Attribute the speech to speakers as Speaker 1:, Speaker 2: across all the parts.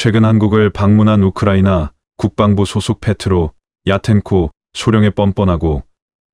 Speaker 1: 최근 한국을 방문한 우크라이나 국방부 소속 페트로 야텐코 소령의 뻔뻔하고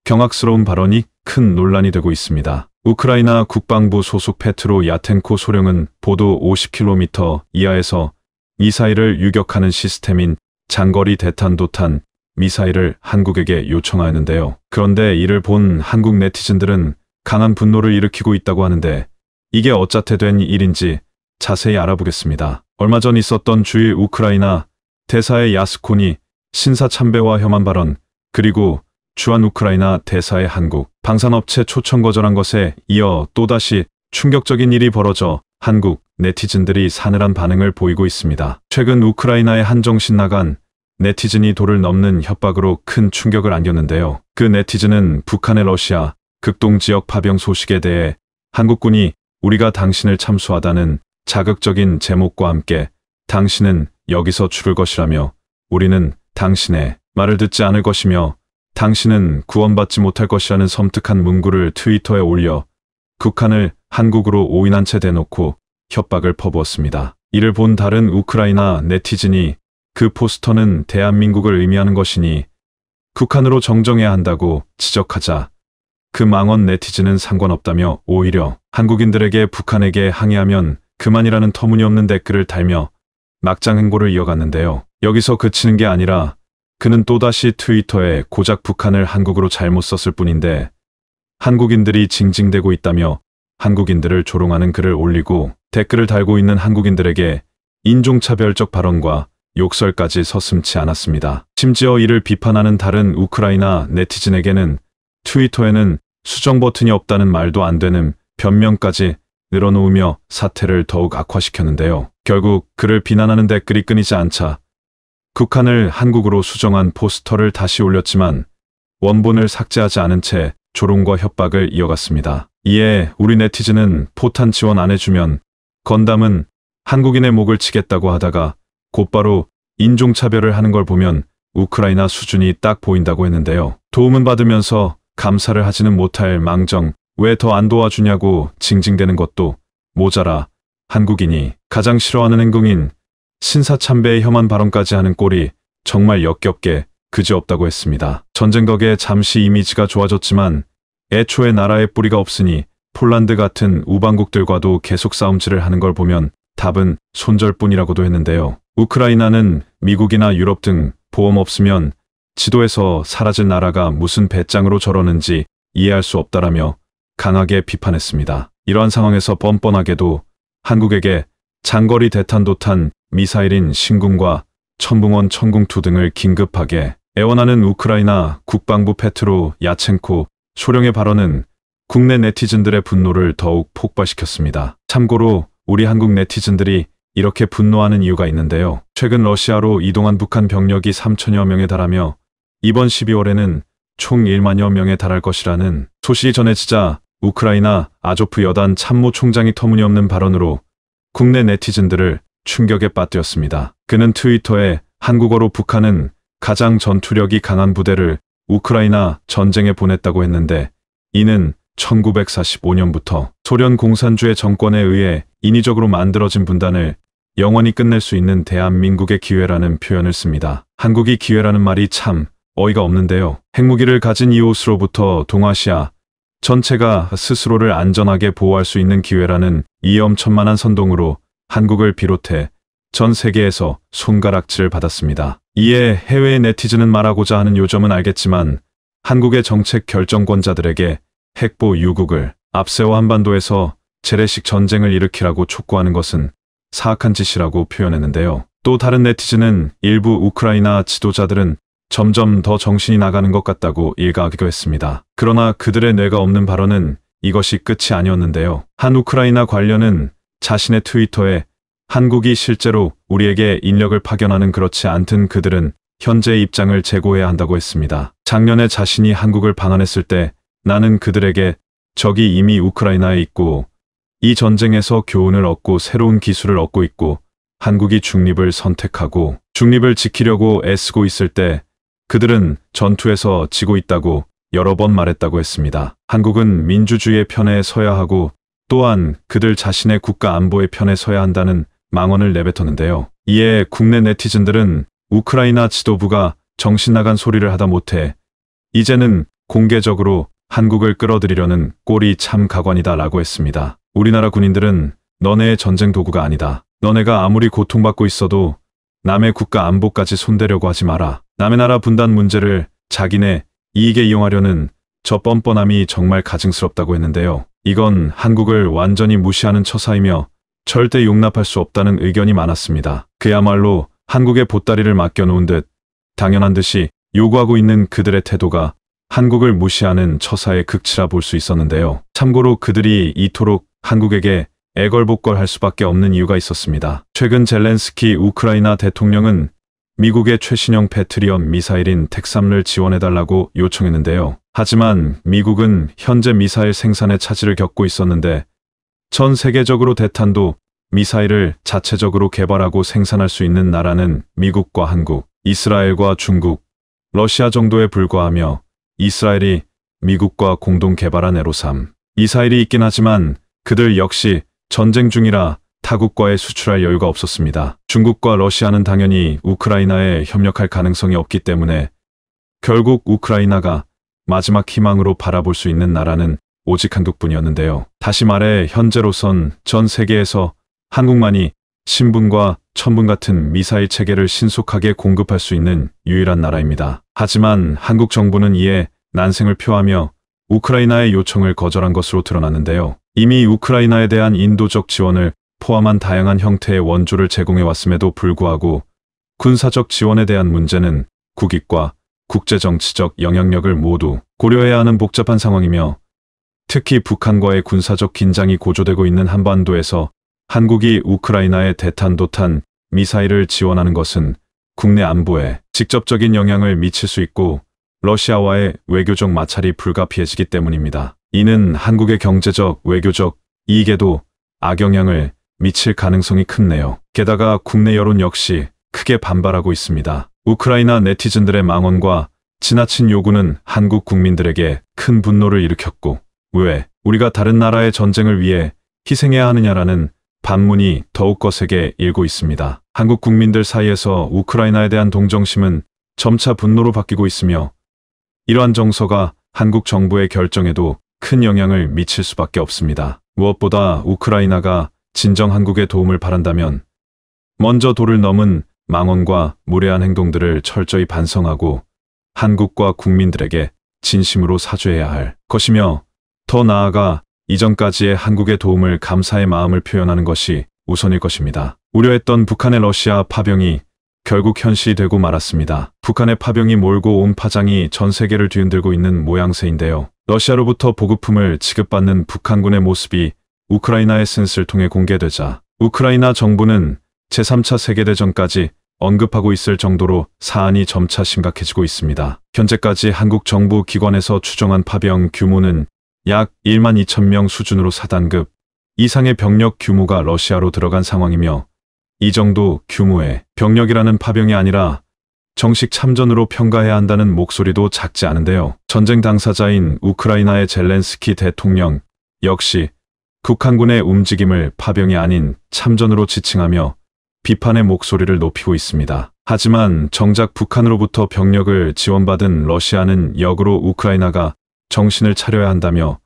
Speaker 1: 경악스러운 발언이 큰 논란이 되고 있습니다. 우크라이나 국방부 소속 페트로 야텐코 소령은 보도 50km 이하에서 미사일을 유격하는 시스템인 장거리 대탄 도탄 미사일을 한국에게 요청하는데요. 그런데 이를 본 한국 네티즌들은 강한 분노를 일으키고 있다고 하는데 이게 어짜태 된 일인지 자세히 알아보겠습니다. 얼마 전 있었던 주일 우크라이나 대사의 야스콘이 신사 참배와 혐한 발언, 그리고 주한 우크라이나 대사의 한국 방산업체 초청 거절한 것에 이어 또다시 충격적인 일이 벌어져 한국 네티즌들이 사늘한 반응을 보이고 있습니다. 최근 우크라이나의 한 정신 나간 네티즌이 도를 넘는 협박으로 큰 충격을 안겼는데요. 그 네티즌은 북한의 러시아 극동 지역 파병 소식에 대해 한국군이 우리가 당신을 참수하다는 자극적인 제목과 함께 당신은 여기서 죽을 것이라며 우리는 당신의 말을 듣지 않을 것이며 당신은 구원받지 못할 것이라는 섬뜩한 문구를 트위터에 올려 북한을 한국으로 오인한 채 대놓고 협박을 퍼부었습니다. 이를 본 다른 우크라이나 네티즌이 그 포스터는 대한민국을 의미하는 것이니 북한으로 정정해야 한다고 지적하자 그 망언 네티즌은 상관없다며 오히려 한국인들에게 북한에게 항의하면 그만이라는 터무니없는 댓글을 달며 막장 행보를 이어갔는데요. 여기서 그치는 게 아니라 그는 또다시 트위터에 고작 북한을 한국으로 잘못 썼을 뿐인데 한국인들이 징징대고 있다며 한국인들을 조롱하는 글을 올리고 댓글을 달고 있는 한국인들에게 인종차별적 발언과 욕설까지 서슴치 않았습니다. 심지어 이를 비판하는 다른 우크라이나 네티즌에게는 트위터에는 수정 버튼이 없다는 말도 안 되는 변명까지 늘어놓으며 사태를 더욱 악화시켰는데요. 결국 그를 비난하는 댓글이 끊이지 않자 북한을 한국으로 수정한 포스터를 다시 올렸지만 원본을 삭제하지 않은 채 조롱과 협박을 이어갔습니다. 이에 우리 네티즌은 포탄 지원 안 해주면 건담은 한국인의 목을 치겠다고 하다가 곧바로 인종차별을 하는 걸 보면 우크라이나 수준이 딱 보인다고 했는데요. 도움은 받으면서 감사를 하지는 못할 망정 왜더안 도와주냐고 징징대는 것도 모자라 한국인이 가장 싫어하는 행동인 신사참배의 혐한 발언까지 하는 꼴이 정말 역겹게 그지없다고 했습니다. 전쟁 덕에 잠시 이미지가 좋아졌지만 애초에 나라의 뿌리가 없으니 폴란드 같은 우방국들과도 계속 싸움질을 하는 걸 보면 답은 손절뿐이라고도 했는데요. 우크라이나는 미국이나 유럽 등 보험 없으면 지도에서 사라진 나라가 무슨 배짱으로 저러는지 이해할 수 없다라며 강하게 비판했습니다. 이러한 상황에서 뻔뻔하게도 한국에게 장거리 대탄도탄 미사일인 신궁과 천붕원 천궁투 등을 긴급하게 애원하는 우크라이나 국방부 페트로 야첸코 소령의 발언은 국내 네티즌들의 분노를 더욱 폭발시켰습니다. 참고로 우리 한국 네티즌들이 이렇게 분노하는 이유가 있는데요. 최근 러시아로 이동한 북한 병력이 3천여 명에 달하며 이번 12월에는 총 1만여 명에 달할 것이라는 소식이 전해지자 우크라이나 아조프 여단 참모총장이 터무니없는 발언으로 국내 네티즌들을 충격에 빠뜨렸습니다. 그는 트위터에 한국어로 북한은 가장 전투력이 강한 부대를 우크라이나 전쟁에 보냈다고 했는데 이는 1945년부터 소련 공산주의 정권에 의해 인위적으로 만들어진 분단을 영원히 끝낼 수 있는 대한민국의 기회라는 표현을 씁니다. 한국이 기회라는 말이 참 어이가 없는데요. 핵무기를 가진 이웃으로부터 동아시아, 전체가 스스로를 안전하게 보호할 수 있는 기회라는 이엄천만한 선동으로 한국을 비롯해 전 세계에서 손가락질을 받았습니다. 이에 해외 네티즌은 말하고자 하는 요점은 알겠지만 한국의 정책 결정권자들에게 핵보 유국을 앞세워 한반도에서 재래식 전쟁을 일으키라고 촉구하는 것은 사악한 짓이라고 표현했는데요. 또 다른 네티즌은 일부 우크라이나 지도자들은 점점 더 정신이 나가는 것 같다고 일가하기도 했습니다. 그러나 그들의 뇌가 없는 발언은 이것이 끝이 아니었는데요. 한 우크라이나 관련은 자신의 트위터에 한국이 실제로 우리에게 인력을 파견하는 그렇지 않든 그들은 현재의 입장을 제고해야 한다고 했습니다. 작년에 자신이 한국을 방한했을 때 나는 그들에게 적이 이미 우크라이나에 있고 이 전쟁에서 교훈을 얻고 새로운 기술을 얻고 있고 한국이 중립을 선택하고 중립을 지키려고 애쓰고 있을 때 그들은 전투에서 지고 있다고 여러 번 말했다고 했습니다. 한국은 민주주의의 편에 서야 하고 또한 그들 자신의 국가 안보의 편에 서야 한다는 망언을 내뱉었는데요. 이에 국내 네티즌들은 우크라이나 지도부가 정신 나간 소리를 하다 못해 이제는 공개적으로 한국을 끌어들이려는 꼴이 참 가관이다 라고 했습니다. 우리나라 군인들은 너네의 전쟁 도구가 아니다. 너네가 아무리 고통받고 있어도 남의 국가 안보까지 손대려고 하지 마라. 남의 나라 분단 문제를 자기네 이익에 이용하려는 저 뻔뻔함이 정말 가증스럽다고 했는데요. 이건 한국을 완전히 무시하는 처사이며 절대 용납할 수 없다는 의견이 많았습니다. 그야말로 한국의 보따리를 맡겨놓은 듯 당연한 듯이 요구하고 있는 그들의 태도가 한국을 무시하는 처사의 극치라 볼 수 있었는데요. 참고로 그들이 이토록 한국에게 애걸복걸할 수밖에 없는 이유가 있었습니다. 최근 젤렌스키 우크라이나 대통령은 미국의 최신형 패트리엇 미사일인 텍삼을 지원해달라고 요청했는데요. 하지만 미국은 현재 미사일 생산에 차질을 겪고 있었는데 전 세계적으로 대탄도 미사일을 자체적으로 개발하고 생산할 수 있는 나라는 미국과 한국, 이스라엘과 중국, 러시아 정도에 불과하며 이스라엘이 미국과 공동 개발한 에로삼. 미사일이 있긴 하지만 그들 역시 전쟁 중이라 타국과의 수출할 여유가 없었습니다. 중국과 러시아는 당연히 우크라이나에 협력할 가능성이 없기 때문에 결국 우크라이나가 마지막 희망으로 바라볼 수 있는 나라는 오직 한국뿐이었는데요. 다시 말해 현재로선 전 세계에서 한국만이 신분과 천분 같은 미사일 체계를 신속하게 공급할 수 있는 유일한 나라입니다. 하지만 한국 정부는 이에 난생을 표하며 우크라이나의 요청을 거절한 것으로 드러났는데요. 이미 우크라이나에 대한 인도적 지원을 포함한 다양한 형태의 원조를 제공해 왔음에도 불구하고 군사적 지원에 대한 문제는 국익과 국제정치적 영향력을 모두 고려해야 하는 복잡한 상황이며 특히 북한과의 군사적 긴장이 고조되고 있는 한반도에서 한국이 우크라이나에 대탄도탄 미사일을 지원하는 것은 국내 안보에 직접적인 영향을 미칠 수 있고 러시아와의 외교적 마찰이 불가피해지기 때문입니다. 이는 한국의 경제적, 외교적 이익에도 악영향을 미칠 가능성이 크네요. 게다가 국내 여론 역시 크게 반발하고 있습니다. 우크라이나 네티즌들의 망언과 지나친 요구는 한국 국민들에게 큰 분노를 일으켰고 왜 우리가 다른 나라의 전쟁을 위해 희생해야 하느냐라는 반문이 더욱 거세게 일고 있습니다. 한국 국민들 사이에서 우크라이나에 대한 동정심은 점차 분노로 바뀌고 있으며 이러한 정서가 한국 정부의 결정에도 큰 영향을 미칠 수밖에 없습니다. 무엇보다 우크라이나가 진정 한국의 도움을 바란다면 먼저 도를 넘은 망언과 무례한 행동들을 철저히 반성하고 한국과 국민들에게 진심으로 사죄해야 할 것이며 더 나아가 이전까지의 한국의 도움을 감사의 마음을 표현하는 것이 우선일 것입니다. 우려했던 북한의 러시아 파병이 결국 현실이 되고 말았습니다. 북한의 파병이 몰고 온 파장이 전 세계를 뒤흔들고 있는 모양새인데요. 러시아로부터 보급품을 지급받는 북한군의 모습이 우크라이나의 센스를 통해 공개되자 우크라이나 정부는 제3차 세계대전까지 언급하고 있을 정도로 사안이 점차 심각해지고 있습니다. 현재까지 한국 정부 기관에서 추정한 파병 규모는 약 1만 2천 명 수준으로 4단급 이상의 병력 규모가 러시아로 들어간 상황이며 이 정도 규모의 병력이라는 파병이 아니라 정식 참전으로 평가해야 한다는 목소리도 작지 않은데요. 전쟁 당사자인 우크라이나의 젤렌스키 대통령 역시 북한군의 움직임을 파병이 아닌 참전으로 지칭하며 비판의 목소리를 높이고 있습니다. 하지만 정작 북한으로부터 병력을 지원받은 러시아는 역으로 우크라이나가 정신을 차려야 한다며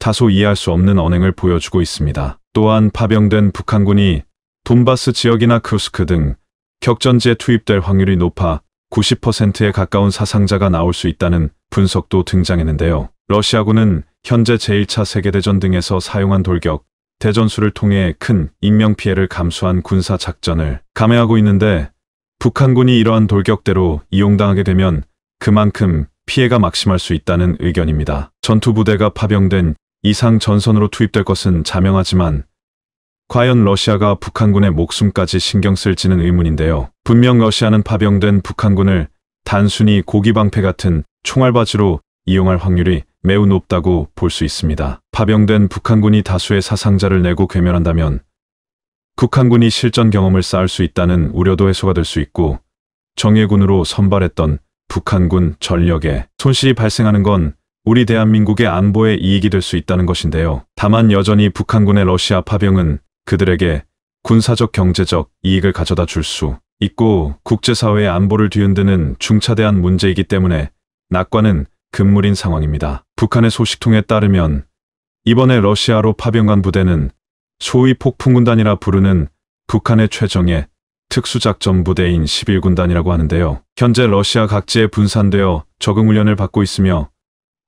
Speaker 1: 다소 이해할 수 없는 언행을 보여주고 있습니다. 또한 파병된 북한군이 돈바스 지역이나 크루스크 등 격전지에 투입될 확률이 높아 90%에 가까운 사상자가 나올 수 있다는 분석도 등장했는데요. 러시아군은 현재 제1차 세계대전 등에서 사용한 돌격, 대전술을 통해 큰 인명피해를 감수한 군사작전을 감해하고 있는데 북한군이 이러한 돌격대로 이용당하게 되면 그만큼 피해가 막심할 수 있다는 의견입니다. 전투부대가 파병된 이상 전선으로 투입될 것은 자명하지만 과연 러시아가 북한군의 목숨까지 신경 쓸지는 의문인데요. 분명 러시아는 파병된 북한군을 단순히 고기방패 같은 총알바지로 이용할 확률이 매우 높다고 볼 수 있습니다. 파병된 북한군이 다수의 사상자를 내고 괴멸한다면 북한군이 실전 경험을 쌓을 수 있다는 우려도 해소가 될 수 있고 정예군으로 선발했던 북한군 전력에 손실이 발생하는 건 우리 대한민국의 안보에 이익이 될 수 있다는 것인데요. 다만 여전히 북한군의 러시아 파병은 그들에게 군사적 경제적 이익을 가져다 줄 수 있고 국제사회의 안보를 뒤흔드는 중차대한 문제이기 때문에 낙관은 금물인 상황입니다. 북한의 소식통에 따르면 이번에 러시아로 파병한 부대는 소위 폭풍군단이라 부르는 북한의 최정예 특수작전부대인 11군단이라고 하는데요. 현재 러시아 각지에 분산되어 적응훈련을 받고 있으며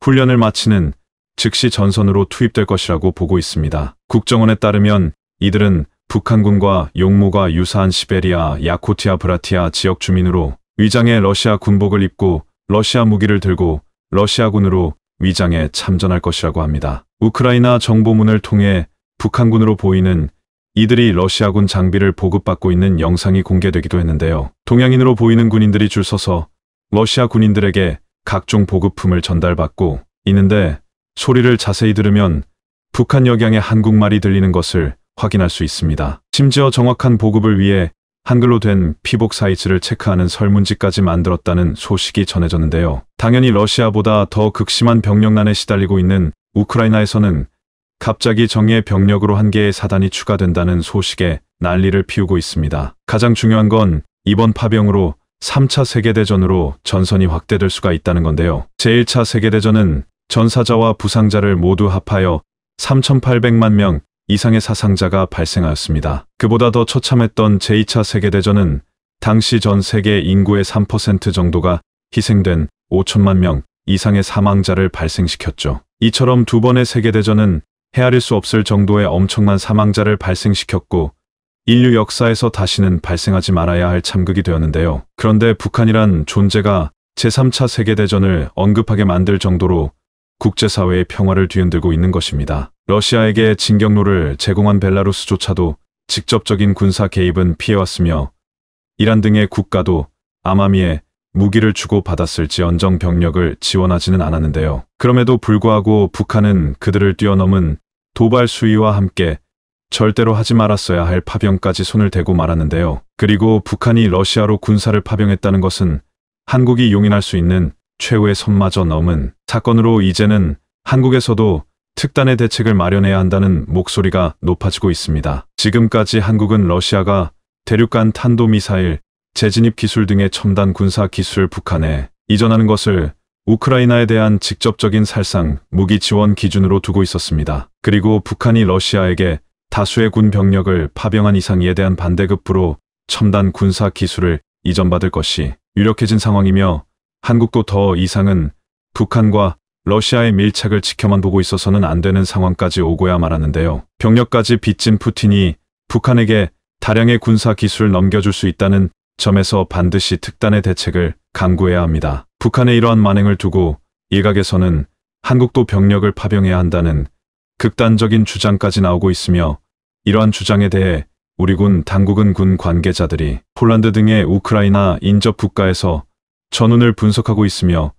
Speaker 1: 훈련을 마치는 즉시 전선으로 투입될 것이라고 보고 있습니다. 국정원에 따르면 이들은 북한군과 용모가 유사한 시베리아, 야코티아, 브라티아 지역 주민으로 위장의 러시아 군복을 입고 러시아 무기를 들고 러시아군으로 위장에 참전할 것이라고 합니다. 우크라이나 정보문을 통해 북한군으로 보이는 이들이 러시아군 장비를 보급받고 있는 영상이 공개되기도 했는데요. 동양인으로 보이는 군인들이 줄 서서 러시아 군인들에게 각종 보급품을 전달받고 있는데 소리를 자세히 들으면 북한 역양의 한국말이 들리는 것을 확인할 수 있습니다. 심지어 정확한 보급을 위해 한글로 된 피복 사이즈를 체크하는 설문지까지 만들었다는 소식이 전해졌는데요. 당연히 러시아보다 더 극심한 병력난에 시달리고 있는 우크라이나에서는 갑자기 정예 병력으로 한 개의 사단이 추가된다는 소식에 난리를 피우고 있습니다. 가장 중요한 건 이번 파병으로 3차 세계대전으로 전선이 확대될 수가 있다는 건데요. 제1차 세계대전은 전사자와 부상자를 모두 합하여 3,800만 명, 이상의 사상자가 발생하였습니다. 그보다 더 처참했던 제2차 세계대전은 당시 전 세계 인구의 3% 정도가 희생된 5천만 명 이상의 사망자를 발생시켰죠. 이처럼 두 번의 세계대전은 헤아릴 수 없을 정도의 엄청난 사망자를 발생시켰고 인류 역사에서 다시는 발생하지 말아야 할 참극이 되었는데요. 그런데 북한이란 존재가 제3차 세계대전을 언급하게 만들 정도로 국제사회의 평화를 뒤흔들고 있는 것입니다. 러시아에게 진격로를 제공한 벨라루스조차도 직접적인 군사 개입은 피해왔으며 이란 등의 국가도 아마미에 무기를 주고받았을지언정 병력을 지원하지는 않았는데요. 그럼에도 불구하고 북한은 그들을 뛰어넘은 도발 수위와 함께 절대로 하지 말았어야 할 파병까지 손을 대고 말았는데요. 그리고 북한이 러시아로 군사를 파병했다는 것은 한국이 용인할 수 있는 최후의 선마저 넘은 사건으로 이제는 한국에서도 특단의 대책을 마련해야 한다는 목소리가 높아지고 있습니다. 지금까지 한국은 러시아가 대륙간 탄도미사일, 재진입 기술 등의 첨단 군사 기술 북한에 이전하는 것을 우크라이나에 대한 직접적인 살상, 무기 지원 기준으로 두고 있었습니다. 그리고 북한이 러시아에게 다수의 군 병력을 파병한 이상 이에 대한 반대급부로 첨단 군사 기술을 이전받을 것이 유력해진 상황이며 한국도 더 이상은 북한과 러시아의 밀착을 지켜만 보고 있어서는 안 되는 상황까지 오고야 말았는데요. 병력까지 빚진 푸틴이 북한에게 다량의 군사 기술을 넘겨줄 수 있다는 점에서 반드시 특단의 대책을 강구해야 합니다. 북한의 이러한 만행을 두고 일각에서는 한국도 병력을 파병해야 한다는 극단적인 주장까지 나오고 있으며 이러한 주장에 대해 우리 군 당국은 군 관계자들이 폴란드 등의 우크라이나 인접 국가에서 전운을 분석하고 있으며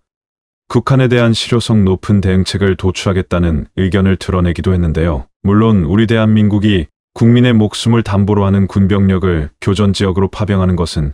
Speaker 1: 북한에 대한 실효성 높은 대응책을 도출하겠다는 의견을 드러내기도 했는데요. 물론 우리 대한민국이 국민의 목숨을 담보로 하는 군병력을 교전지역으로 파병하는 것은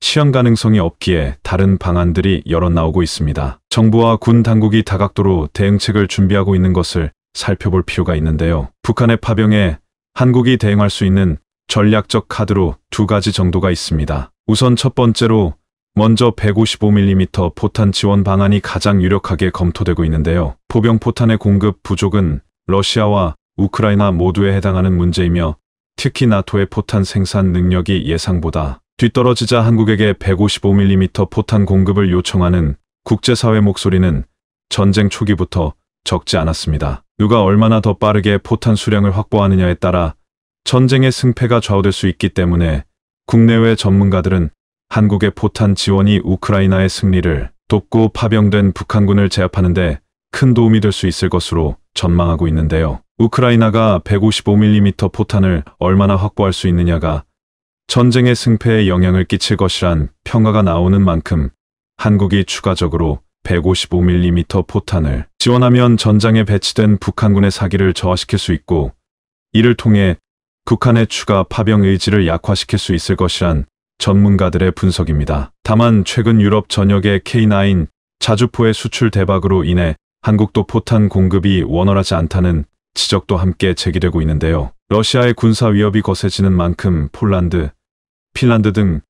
Speaker 1: 시험 가능성이 없기에 다른 방안들이 여러 나오고 있습니다. 정부와 군 당국이 다각도로 대응책을 준비하고 있는 것을 살펴볼 필요가 있는데요. 북한의 파병에 한국이 대응할 수 있는 전략적 카드로 두 가지 정도가 있습니다. 우선 첫 번째로 먼저 155mm 포탄 지원 방안이 가장 유력하게 검토되고 있는데요. 포병 포탄의 공급 부족은 러시아와 우크라이나 모두에 해당하는 문제이며 특히 나토의 포탄 생산 능력이 예상보다 뒤떨어지자 한국에게 155mm 포탄 공급을 요청하는 국제사회 목소리는 전쟁 초기부터 적지 않았습니다. 누가 얼마나 더 빠르게 포탄 수량을 확보하느냐에 따라 전쟁의 승패가 좌우될 수 있기 때문에 국내외 전문가들은 한국의 포탄 지원이 우크라이나의 승리를 돕고 파병된 북한군을 제압하는데 큰 도움이 될 수 있을 것으로 전망하고 있는데요. 우크라이나가 155mm 포탄을 얼마나 확보할 수 있느냐가 전쟁의 승패에 영향을 끼칠 것이란 평가가 나오는 만큼 한국이 추가적으로 155mm 포탄을 지원하면 전장에 배치된 북한군의 사기를 저하시킬 수 있고 이를 통해 북한의 추가 파병 의지를 약화시킬 수 있을 것이란 전문가들의 분석입니다. 다만 최근 유럽 전역의 K9 자주포의 수출 대박으로 인해 한국도 포탄 공급이 원활하지 않다는 지적도 함께 제기되고 있는데요. 러시아의 군사 위협이 거세지는 만큼 폴란드, 핀란드 등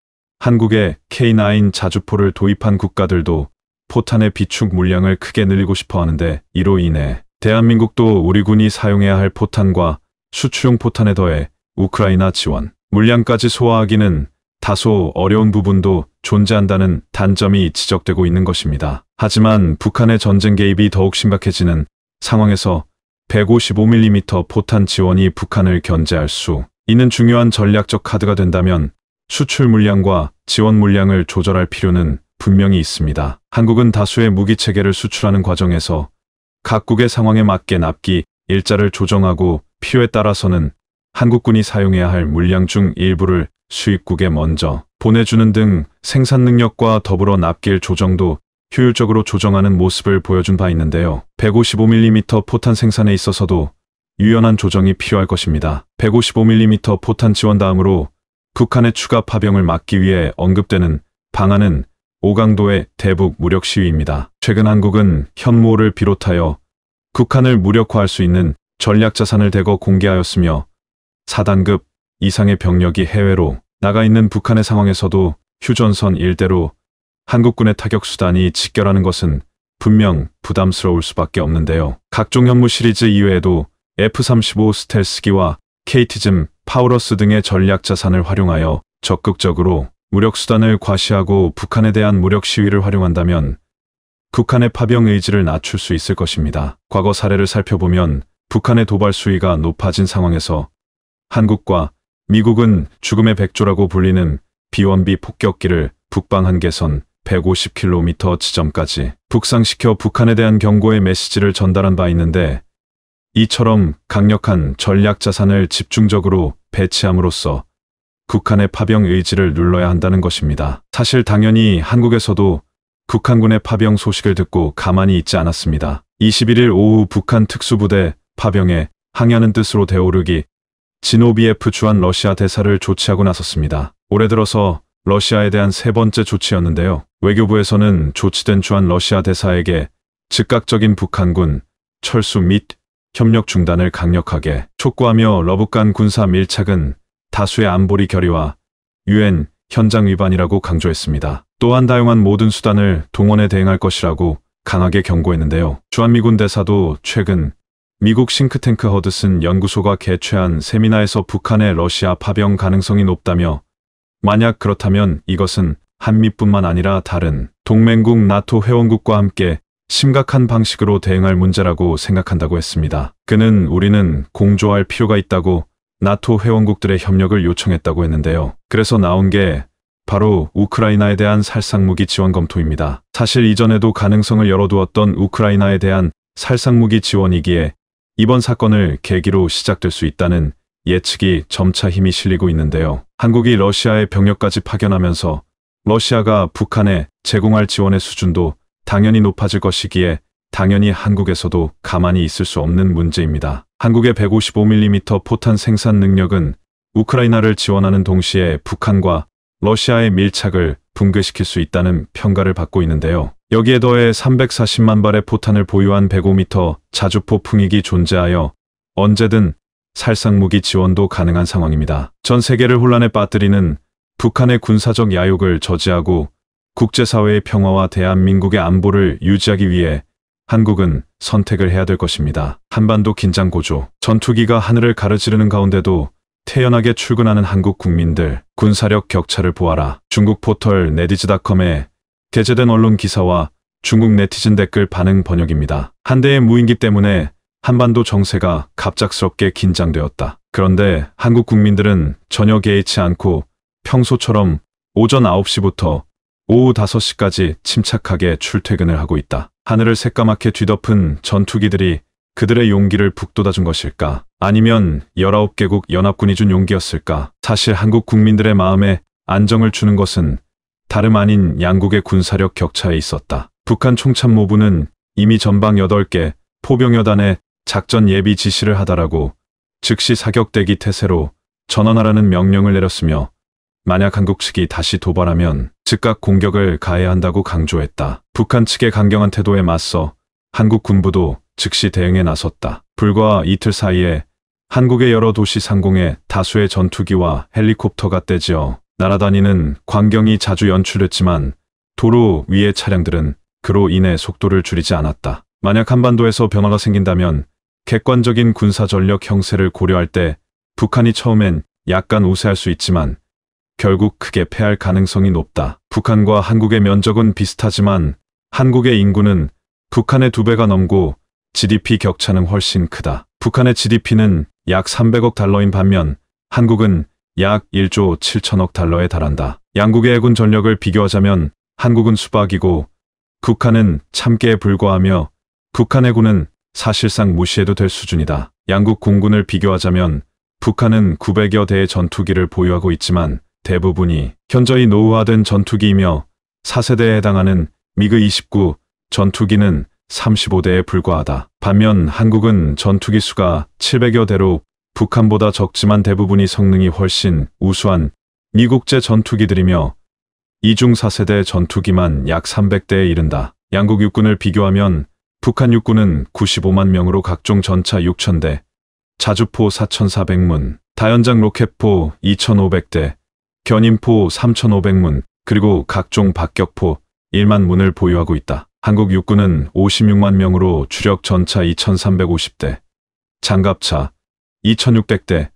Speaker 1: 한국의 K9 자주포를 도입한 국가들도 포탄의 비축 물량을 크게 늘리고 싶어 하는데 이로 인해 대한민국도 우리 군이 사용해야 할 포탄과 수출용 포탄에 더해 우크라이나 지원, 물량까지 소화하기는 다소 어려운 부분도 존재한다는 단점이 지적되고 있는 것입니다. 하지만 북한의 전쟁 개입이 더욱 심각해지는 상황에서 155mm 포탄 지원이 북한을 견제할 수 있는 중요한 전략적 카드가 된다면 수출 물량과 지원 물량을 조절할 필요는 분명히 있습니다. 한국은 다수의 무기 체계를 수출하는 과정에서 각국의 상황에 맞게 납기 일자를 조정하고 필요에 따라서는 한국군이 사용해야 할 물량 중 일부를 수입국에 먼저 보내주는 등 생산 능력과 더불어 납길 조정도 효율적으로 조정하는 모습을 보여준 바 있는데요. 155mm 포탄 생산에 있어서도 유연한 조정이 필요할 것입니다. 155mm 포탄 지원 다음으로 북한의 추가 파병을 막기 위해 언급되는 방안은 오강도의 대북 무력 시위입니다. 최근 한국은 현무호를 비롯하여 북한을 무력화할 수 있는 전략 자산을 대거 공개하였으며 4단급 이상의 병력이 해외로 나가 있는 북한의 상황에서도 휴전선 일대로 한국군의 타격수단이 직결하는 것은 분명 부담스러울 수밖에 없는데요. 각종 현무 시리즈 이외에도 F-35 스텔스기와 KT즘, 파우러스 등의 전략 자산을 활용하여 적극적으로 무력수단을 과시하고 북한에 대한 무력 시위를 활용한다면 북한의 파병 의지를 낮출 수 있을 것입니다. 과거 사례를 살펴보면 북한의 도발 수위가 높아진 상황에서 한국과 미국은 죽음의 백조라고 불리는 비원비 폭격기를 북방 한계선 150km 지점까지 북상시켜 북한에 대한 경고의 메시지를 전달한 바 있는데 이처럼 강력한 전략 자산을 집중적으로 배치함으로써 북한의 파병 의지를 눌러야 한다는 것입니다. 사실 당연히 한국에서도 북한군의 파병 소식을 듣고 가만히 있지 않았습니다. 21일 오후 북한 특수부대 파병에 항의하는 뜻으로 대오르기 진오비에프 주한 러시아 대사를 조치하고 나섰습니다. 올해 들어서 러시아에 대한 세 번째 조치였는데요. 외교부에서는 조치된 주한 러시아 대사에게 즉각적인 북한군 철수 및 협력 중단을 강력하게 촉구하며 러북간 군사 밀착은 다수의 안보리 결의와 유엔 현장 위반이라고 강조했습니다. 또한 다용한 모든 수단을 동원에 대응할 것이라고 강하게 경고했는데요. 주한미군 대사도 최근 미국 싱크탱크 허드슨 연구소가 개최한 세미나에서 북한의 러시아 파병 가능성이 높다며 만약 그렇다면 이것은 한미뿐만 아니라 다른 동맹국 나토 회원국과 함께 심각한 방식으로 대응할 문제라고 생각한다고 했습니다. 그는 우리는 공조할 필요가 있다고 나토 회원국들의 협력을 요청했다고 했는데요. 그래서 나온 게 바로 우크라이나에 대한 살상무기 지원 검토입니다. 사실 이전에도 가능성을 열어두었던 우크라이나에 대한 살상무기 지원이기에 이번 사건을 계기로 시작될 수 있다는 예측이 점차 힘이 실리고 있는데요. 한국이 러시아의 병력까지 파견하면서 러시아가 북한에 제공할 지원의 수준도 당연히 높아질 것이기에 당연히 한국에서도 가만히 있을 수 없는 문제입니다. 한국의 155mm 포탄 생산 능력은 우크라이나를 지원하는 동시에 북한과 러시아의 밀착을 붕괴시킬 수 있다는 평가를 받고 있는데요. 여기에 더해 340만 발의 포탄을 보유한 105m 자주포 풍익이 존재하여 언제든 살상무기 지원도 가능한 상황입니다. 전 세계를 혼란에 빠뜨리는 북한의 군사적 야욕을 저지하고 국제사회의 평화와 대한민국의 안보를 유지하기 위해 한국은 선택을 해야 될 것입니다. 한반도 긴장 고조, 전투기가 하늘을 가르치르는 가운데도 태연하게 출근하는 한국 국민들, 군사력 격차를 보아라. 중국 포털 네디즈닷컴에 게재된 언론 기사와 중국 네티즌 댓글 반응 번역입니다. 한대의 무인기 때문에 한반도 정세가 갑작스럽게 긴장되었다. 그런데 한국 국민들은 전혀 개의치 않고 평소처럼 오전 9시부터 오후 5시까지 침착하게 출퇴근을 하고 있다. 하늘을 새까맣게 뒤덮은 전투기들이 그들의 용기를 북돋아준 것일까? 아니면 19개국 연합군이 준 용기였을까? 사실 한국 국민들의 마음에 안정을 주는 것은 다름 아닌 양국의 군사력 격차에 있었다. 북한 총참모부는 이미 전방 8개 포병여단에 작전 예비 지시를 하다라고 즉시 사격대기 태세로 전원하라는 명령을 내렸으며 만약 한국 측이 다시 도발하면 즉각 공격을 가해야 한다고 강조했다. 북한 측의 강경한 태도에 맞서 한국 군부도 즉시 대응에 나섰다. 불과 이틀 사이에 한국의 여러 도시 상공에 다수의 전투기와 헬리콥터가 떼지어 날아다니는 광경이 자주 연출했지만 도로 위의 차량들은 그로 인해 속도를 줄이지 않았다. 만약 한반도에서 변화가 생긴다면 객관적인 군사전력 형세를 고려할 때 북한이 처음엔 약간 우세할 수 있지만 결국 크게 패할 가능성이 높다. 북한과 한국의 면적은 비슷하지만 한국의 인구는 북한의 두배가 넘고 GDP 격차는 훨씬 크다. 북한의 GDP는 약 300억 달러인 반면 한국은 약 1조 7천억 달러에 달한다. 양국의 해군 전력을 비교하자면 한국은 수박이고 북한은 참깨에 불과하며 북한 해군은 사실상 무시해도 될 수준이다. 양국 공군을 비교하자면 북한은 900여 대의 전투기를 보유하고 있지만 대부분이 현저히 노후화된 전투기이며 4세대에 해당하는 미그 29 전투기는 35대에 불과하다. 반면 한국은 전투기 수가 700여 대로 북한보다 적지만 대부분이 성능이 훨씬 우수한 미국제 전투기들이며 이중 4세대 전투기만 약 300대에 이른다. 양국 육군을 비교하면 북한 육군은 95만 명으로 각종 전차 6천대 자주포 4,400문, 다연장 로켓포 2,500대, 견인포 3,500문, 그리고 각종 박격포 1만 문을 보유하고 있다. 한국 육군은 56만 명으로 주력 전차 2,350대, 장갑차 2600대,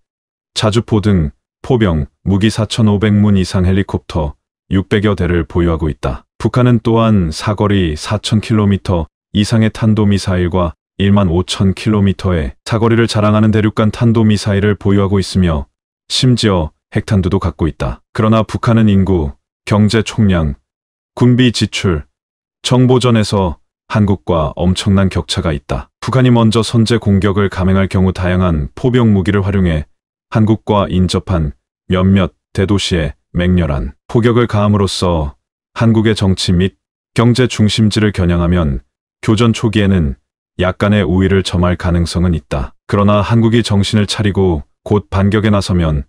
Speaker 1: 자주포 등 포병, 무기 4,500문 이상 헬리콥터 600여 대를 보유하고 있다. 북한은 또한 사거리 4,000km 이상의 탄도미사일과 1만 5,000km의 사거리를 자랑하는 대륙간 탄도미사일을 보유하고 있으며 심지어 핵탄두도 갖고 있다. 그러나 북한은 인구, 경제 총량, 군비 지출, 정보전에서 한국과 엄청난 격차가 있다. 북한이 먼저 선제 공격을 감행할 경우 다양한 포병 무기를 활용해 한국과 인접한 몇몇 대도시에 맹렬한 포격을 가함으로써 한국의 정치 및 경제 중심지를 겨냥하면 교전 초기에는 약간의 우위를 점할 가능성은 있다. 그러나 한국이 정신을 차리고 곧 반격에 나서면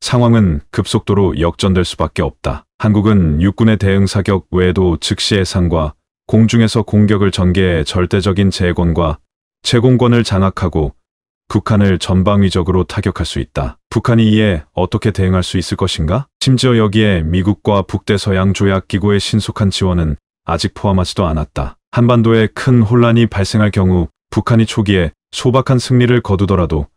Speaker 1: 상황은 급속도로 역전될 수밖에 없다. 한국은 육군의 대응 사격 외에도 즉시 해상과 공중에서 공격을 전개해 절대적인 재건과 제공권을 장악하고 북한을 전방위적으로 타격할 수 있다. 북한이 이에 어떻게 대응할 수 있을 것인가? 심지어 여기에 미국과 북대서양 조약기구의 신속한 지원은 아직 포함하지도 않았다. 한반도에 큰 혼란이 발생할 경우 북한이 초기에 소박한 승리를 거두더라도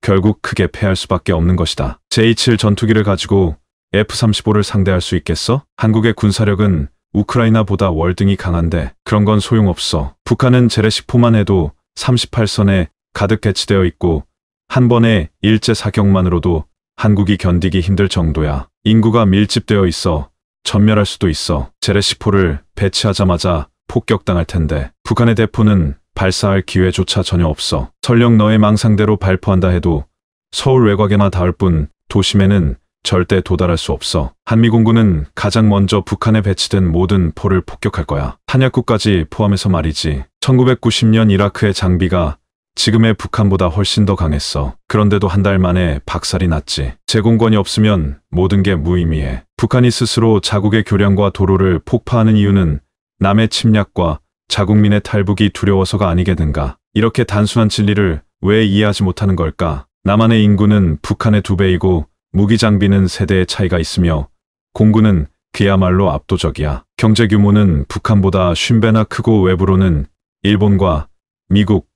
Speaker 1: 결국 크게 패할 수밖에 없는 것이다. j 7 전투기를 가지고 F-35를 상대할 수 있겠어? 한국의 군사력은 우크라이나보다 월등히 강한데 그런 건 소용없어. 북한은 재래식포만 해도 38선에 가득 배치되어 있고 한 번에 일제 사격만으로도 한국이 견디기 힘들 정도야. 인구가 밀집되어 있어 전멸할 수도 있어. 재래식포를 배치하자마자 폭격당할 텐데 북한의 대포는 발사할 기회조차 전혀 없어. 설령 너의 망상대로 발포한다 해도 서울 외곽에나 닿을 뿐 도심에는 절대 도달할 수 없어. 한미공군은 가장 먼저 북한에 배치된 모든 포를 폭격할 거야. 탄약국까지 포함해서 말이지. 1990년 이라크의 장비가 지금의 북한보다 훨씬 더 강했어. 그런데도 한 달 만에 박살이 났지. 제공권이 없으면 모든 게 무의미해. 북한이 스스로 자국의 교량과 도로를 폭파하는 이유는 남의 침략과 자국민의 탈북이 두려워서가 아니게든가. 이렇게 단순한 진리를 왜 이해하지 못하는 걸까? 남한의 인구는 북한의 두 배이고 무기 장비는 세대의 차이가 있으며 공군은 그야말로 압도적이야. 경제 규모는 북한보다 쉰배나 크고 외부로는 일본과 미국,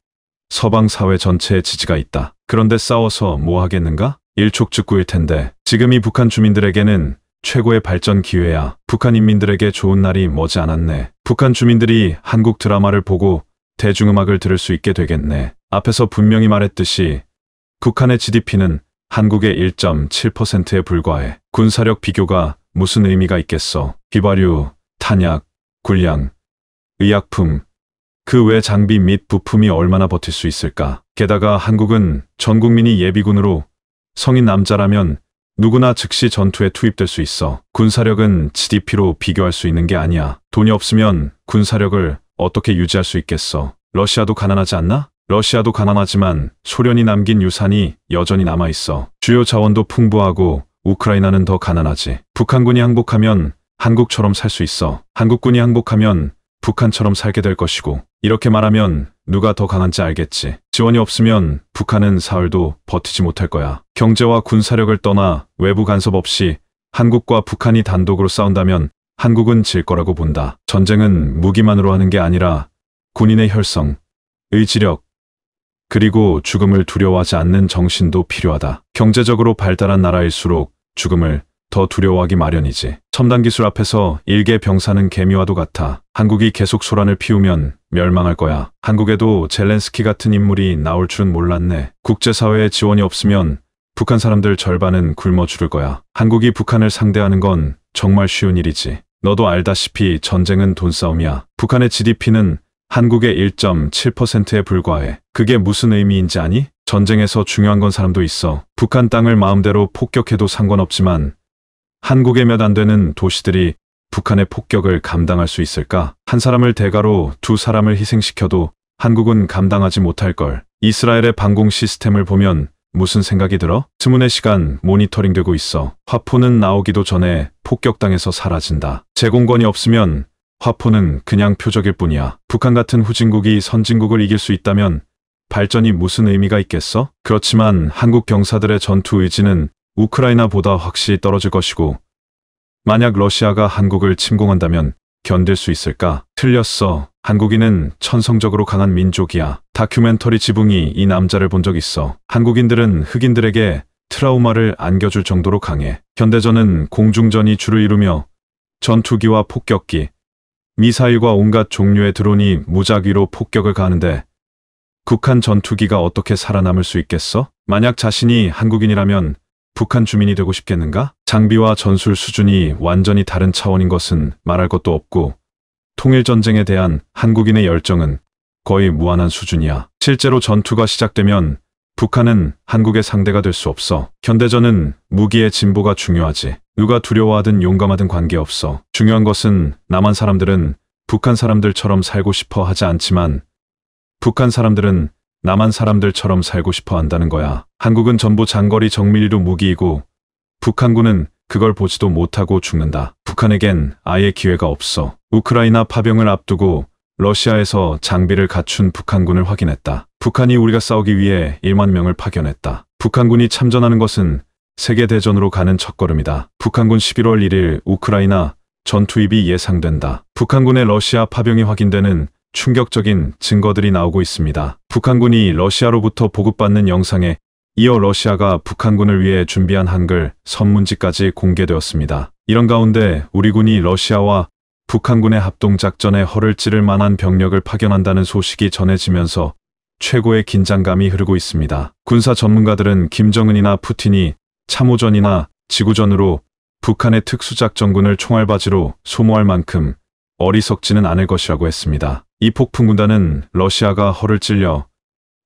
Speaker 1: 서방 사회 전체의 지지가 있다. 그런데 싸워서 뭐 하겠는가? 일촉즉구일 텐데 지금이 북한 주민들에게는 최고의 발전 기회야. 북한 인민들에게 좋은 날이 머지 않았네. 북한 주민들이 한국 드라마를 보고 대중음악을 들을 수 있게 되겠네. 앞에서 분명히 말했듯이 북한의 GDP는 한국의 1.7%에 불과해 군사력 비교가 무슨 의미가 있겠어. 휘발유, 탄약, 군량, 의약품, 그 외 장비 및 부품이 얼마나 버틸 수 있을까. 게다가 한국은 전 국민이 예비군으로 성인 남자라면 누구나 즉시 전투에 투입될 수 있어. 군사력은 GDP로 비교할 수 있는 게 아니야. 돈이 없으면 군사력을 어떻게 유지할 수 있겠어. 러시아도 가난하지 않나? 러시아도 가난하지만 소련이 남긴 유산이 여전히 남아있어 주요 자원도 풍부하고 우크라이나는 더 가난하지. 북한군이 항복하면 한국처럼 살 수 있어. 한국군이 항복하면 북한처럼 살게 될 것이고 이렇게 말하면 누가 더 강한지 알겠지. 지원이 없으면 북한은 사흘도 버티지 못할 거야. 경제와 군사력을 떠나 외부 간섭 없이 한국과 북한이 단독으로 싸운다면 한국은 질 거라고 본다. 전쟁은 무기만으로 하는 게 아니라 군인의 혈성, 의지력, 그리고 죽음을 두려워하지 않는 정신도 필요하다. 경제적으로 발달한 나라일수록 죽음을 더 두려워하기 마련이지. 첨단 기술 앞에서 일개 병사는 개미와도 같아. 한국이 계속 소란을 피우면 멸망할 거야. 한국에도 젤렌스키 같은 인물이 나올 줄은 몰랐네. 국제사회의 지원이 없으면 북한 사람들 절반은 굶어 죽을 거야. 한국이 북한을 상대하는 건 정말 쉬운 일이지. 너도 알다시피 전쟁은 돈 싸움이야. 북한의 GDP는 한국의 1.7%에 불과해. 그게 무슨 의미인지 아니? 전쟁에서 중요한 건 사람도 있어. 북한 땅을 마음대로 폭격해도 상관없지만 한국의 몇 안 되는 도시들이 북한의 폭격을 감당할 수 있을까? 한 사람을 대가로 두 사람을 희생시켜도 한국은 감당하지 못할 걸. 이스라엘의 방공 시스템을 보면 무슨 생각이 들어? 스문의 시간 모니터링 되고 있어. 화포는 나오기도 전에 폭격당해서 사라진다. 제공권이 없으면 화포는 그냥 표적일 뿐이야. 북한 같은 후진국이 선진국을 이길 수 있다면 발전이 무슨 의미가 있겠어? 그렇지만 한국 병사들의 전투 의지는 우크라이나보다 확실히 떨어질 것이고 만약 러시아가 한국을 침공한다면 견딜 수 있을까? 틀렸어. 한국인은 천성적으로 강한 민족이야. 다큐멘터리 지붕이 이 남자를 본 적 있어. 한국인들은 흑인들에게 트라우마를 안겨줄 정도로 강해. 현대전은 공중전이 주를 이루며 전투기와 폭격기, 미사일과 온갖 종류의 드론이 무작위로 폭격을 가하는데 북한 전투기가 어떻게 살아남을 수 있겠어? 만약 자신이 한국인이라면 북한 주민이 되고 싶겠는가? 장비와 전술 수준이 완전히 다른 차원인 것은 말할 것도 없고 통일전쟁에 대한 한국인의 열정은 거의 무한한 수준이야. 실제로 전투가 시작되면 북한은 한국의 상대가 될 수 없어. 현대전은 무기의 진보가 중요하지. 누가 두려워하든 용감하든 관계없어. 중요한 것은 남한 사람들은 북한 사람들처럼 살고 싶어 하지 않지만 북한 사람들은 남한 사람들처럼 살고 싶어 한다는 거야. 한국은 전부 장거리 정밀리로 무기이고 북한군은 그걸 보지도 못하고 죽는다. 북한에겐 아예 기회가 없어. 우크라이나 파병을 앞두고 러시아에서 장비를 갖춘 북한군을 확인했다. 북한이 우리가 싸우기 위해 1만 명을 파견했다. 북한군이 참전하는 것은 세계대전으로 가는 첫걸음이다. 북한군 11월 1일 우크라이나 전투입이 예상된다. 북한군의 러시아 파병이 확인되는 충격적인 증거들이 나오고 있습니다. 북한군이 러시아로부터 보급받는 영상에 이어 러시아가 북한군을 위해 준비한 한글 선문지까지 공개되었습니다. 이런 가운데 우리 군이 러시아와 북한군의 합동작전에 허를 찌를 만한 병력을 파견한다는 소식이 전해지면서 최고의 긴장감이 흐르고 있습니다. 군사 전문가들은 김정은이나 푸틴이 참호전이나 지구전으로 북한의 특수작전군을 총알바지로 소모할 만큼 어리석지는 않을 것이라고 했습니다. 이 폭풍군단은 러시아가 허를 찔려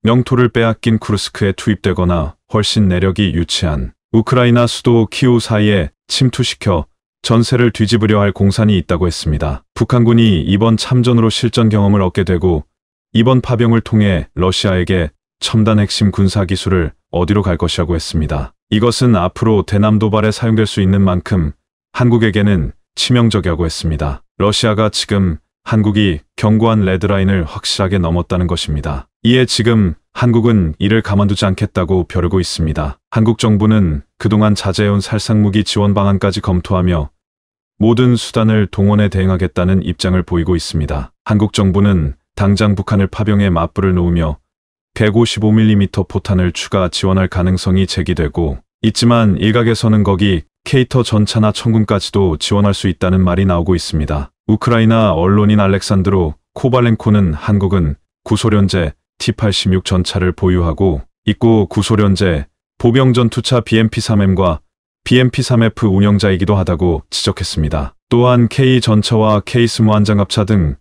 Speaker 1: 영토를 빼앗긴 쿠르스크에 투입되거나 훨씬 내력이 유치한 우크라이나 수도 키우 사이에 침투시켜 전세를 뒤집으려 할 공산이 있다고 했습니다. 북한군이 이번 참전으로 실전 경험을 얻게 되고 이번 파병을 통해 러시아에게 첨단 핵심 군사 기술을 어디로 갈 것이라고 했습니다. 이것은 앞으로 대남 도발에 사용될 수 있는 만큼 한국에게는 치명적이라고 했습니다. 러시아가 지금 한국이 견고한 레드라인을 확실하게 넘었다는 것입니다. 이에 지금 한국은 이를 가만두지 않겠다고 벼르고 있습니다. 한국 정부는 그동안 자제해온 살상무기 지원 방안까지 검토하며 모든 수단을 동원해 대응하겠다는 입장을 보이고 있습니다. 한국 정부는 당장 북한을 파병해 맞불을 놓으며 155mm 포탄을 추가 지원할 가능성이 제기되고 있지만 일각에서는 거기 케이터 전차나 천군까지도 지원할 수 있다는 말이 나오고 있습니다. 우크라이나 언론인 알렉산드로 코발렌코는 한국은 구소련제 T-86 전차를 보유하고 있고 구소련제 보병 전투차 BMP-3M과 BMP-3F 운영자이기도 하다고 지적했습니다. 또한 K 전차와 K 스무 안장갑차 등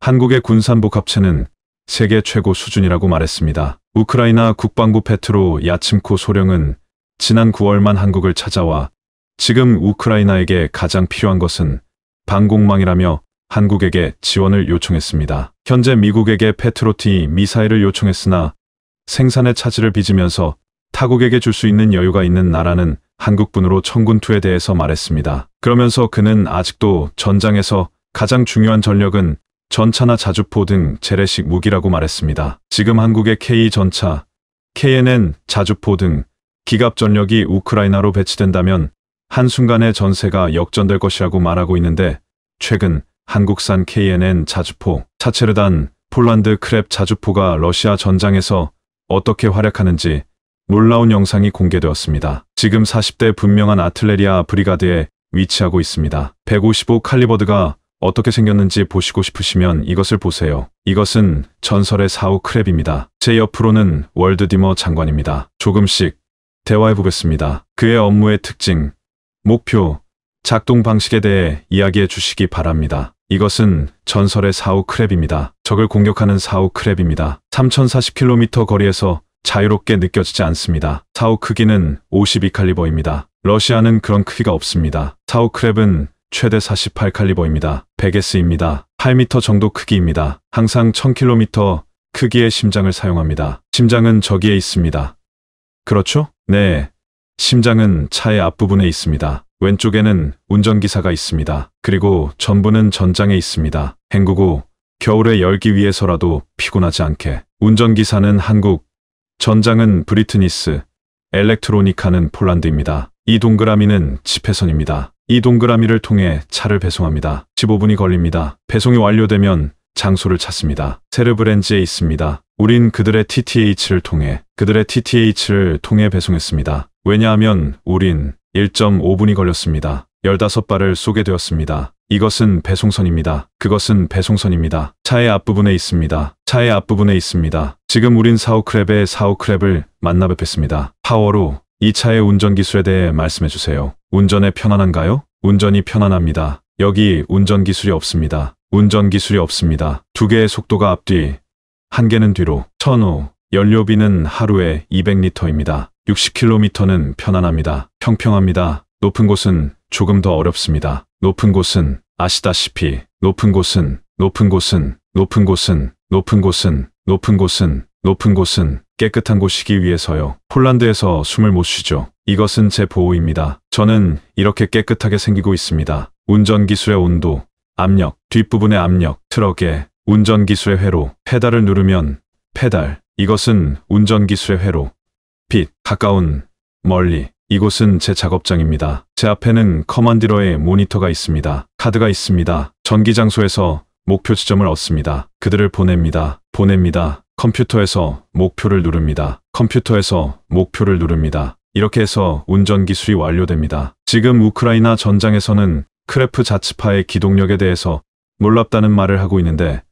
Speaker 1: 한국의 군산복합체는 세계 최고 수준이라고 말했습니다. 우크라이나 국방부 페트로 야침코 소령은 지난 9월만 한국을 찾아와 지금 우크라이나에게 가장 필요한 것은 방공망이라며 한국에게 지원을 요청했습니다. 현재 미국에게 페트로티 미사일을 요청했으나 생산의 차질을 빚으면서 타국에게 줄 수 있는 여유가 있는 나라는 한국군으로 청군투에 대해서 말했습니다. 그러면서 그는 아직도 전장에서 가장 중요한 전력은 전차나 자주포 등 재래식 무기라고 말했습니다. 지금 한국의 K-전차, KNN, 자주포 등 기갑 전력이 우크라이나로 배치된다면 한순간에 전세가 역전될 것이라고 말하고 있는데 최근 한국산 KNN 자주포, 차체르단, 폴란드 크랩 자주포가 러시아 전장에서 어떻게 활약하는지 놀라운 영상이 공개되었습니다. 지금 40대 분명한 아틀레리아 브리가드에 위치하고 있습니다. 155 칼리버드가 어떻게 생겼는지 보시고 싶으시면 이것을 보세요. 이것은 전설의 사우 크랩입니다. 제 옆으로는 월드디머 장관입니다. 조금씩 대화해보겠습니다. 그의 업무의 특징, 목표, 작동 방식에 대해 이야기해 주시기 바랍니다. 이것은 전설의 사우 크랩입니다. 적을 공격하는 사우 크랩입니다. 3040km 거리에서 자유롭게 느껴지지 않습니다. 사우 크기는 52칼리버입니다. 러시아는 그런 크기가 없습니다. 사우 크랩은 최대 48칼리버입니다. 100S입니다. 8m 정도 크기입니다. 항상 1000km 크기의 심장을 사용합니다. 심장은 저기에 있습니다. 그렇죠? 네. 심장은 차의 앞부분에 있습니다. 왼쪽에는 운전기사가 있습니다. 그리고 전부는 전장에 있습니다. 헹구고 겨울에 열기 위해서라도 피곤하지 않게. 운전기사는 한국, 전장은 브리트니스, 엘렉트로니카는 폴란드입니다. 이 동그라미는 지폐선입니다. 이 동그라미를 통해 차를 배송합니다. 15분이 걸립니다. 배송이 완료되면 장소를 찾습니다. 세르브렌지에 있습니다. 우린 그들의 TTH를 통해 그들의 TTH를 통해 배송했습니다. 왜냐하면 우린 1.5분이 걸렸습니다. 15발을 쏘게 되었습니다. 이것은 배송선입니다. 그것은 배송선입니다. 차의 앞부분에 있습니다. 차의 앞부분에 있습니다. 지금 우린 사우크랩에 사우크랩을 만나 뵙겠습니다. 파워로 이 차의 운전 기술에 대해 말씀해 주세요. 운전에 편안한가요? 운전이 편안합니다. 여기 운전 기술이 없습니다. 운전 기술이 없습니다. 두 개의 속도가 앞뒤, 한 개는 뒤로, 천후, 연료비는 하루에 200리터입니다. 60km는 편안합니다. 평평합니다. 높은 곳은 조금 더 어렵습니다. 높은 곳은 아시다시피 높은 곳은 높은 곳은 높은 곳은 높은 곳은 높은 곳은 높은 곳은 깨끗한 곳이기 위해서요. 폴란드에서 숨을 못 쉬죠. 이것은 제 보호입니다. 저는 이렇게 깨끗하게 생기고 있습니다. 운전기술의 온도, 압력, 뒷부분의 압력, 트럭의 운전기술의 회로, 페달을 누르면 페달, 이것은 운전기술의 회로, 빛, 가까운, 멀리, 이곳은 제 작업장입니다. 제 앞에는 커만디러의 모니터가 있습니다. 카드가 있습니다. 전기장소에서 목표 지점을 얻습니다. 그들을 보냅니다. 보냅니다. 컴퓨터에서 목표를 누릅니다. 컴퓨터에서 목표를 누릅니다. 이렇게 해서 운전 기술이 완료됩니다. 지금 우크라이나 전장에서는 크레프 자치파의 기동력에 대해서 놀랍다는 말을 하고 있는데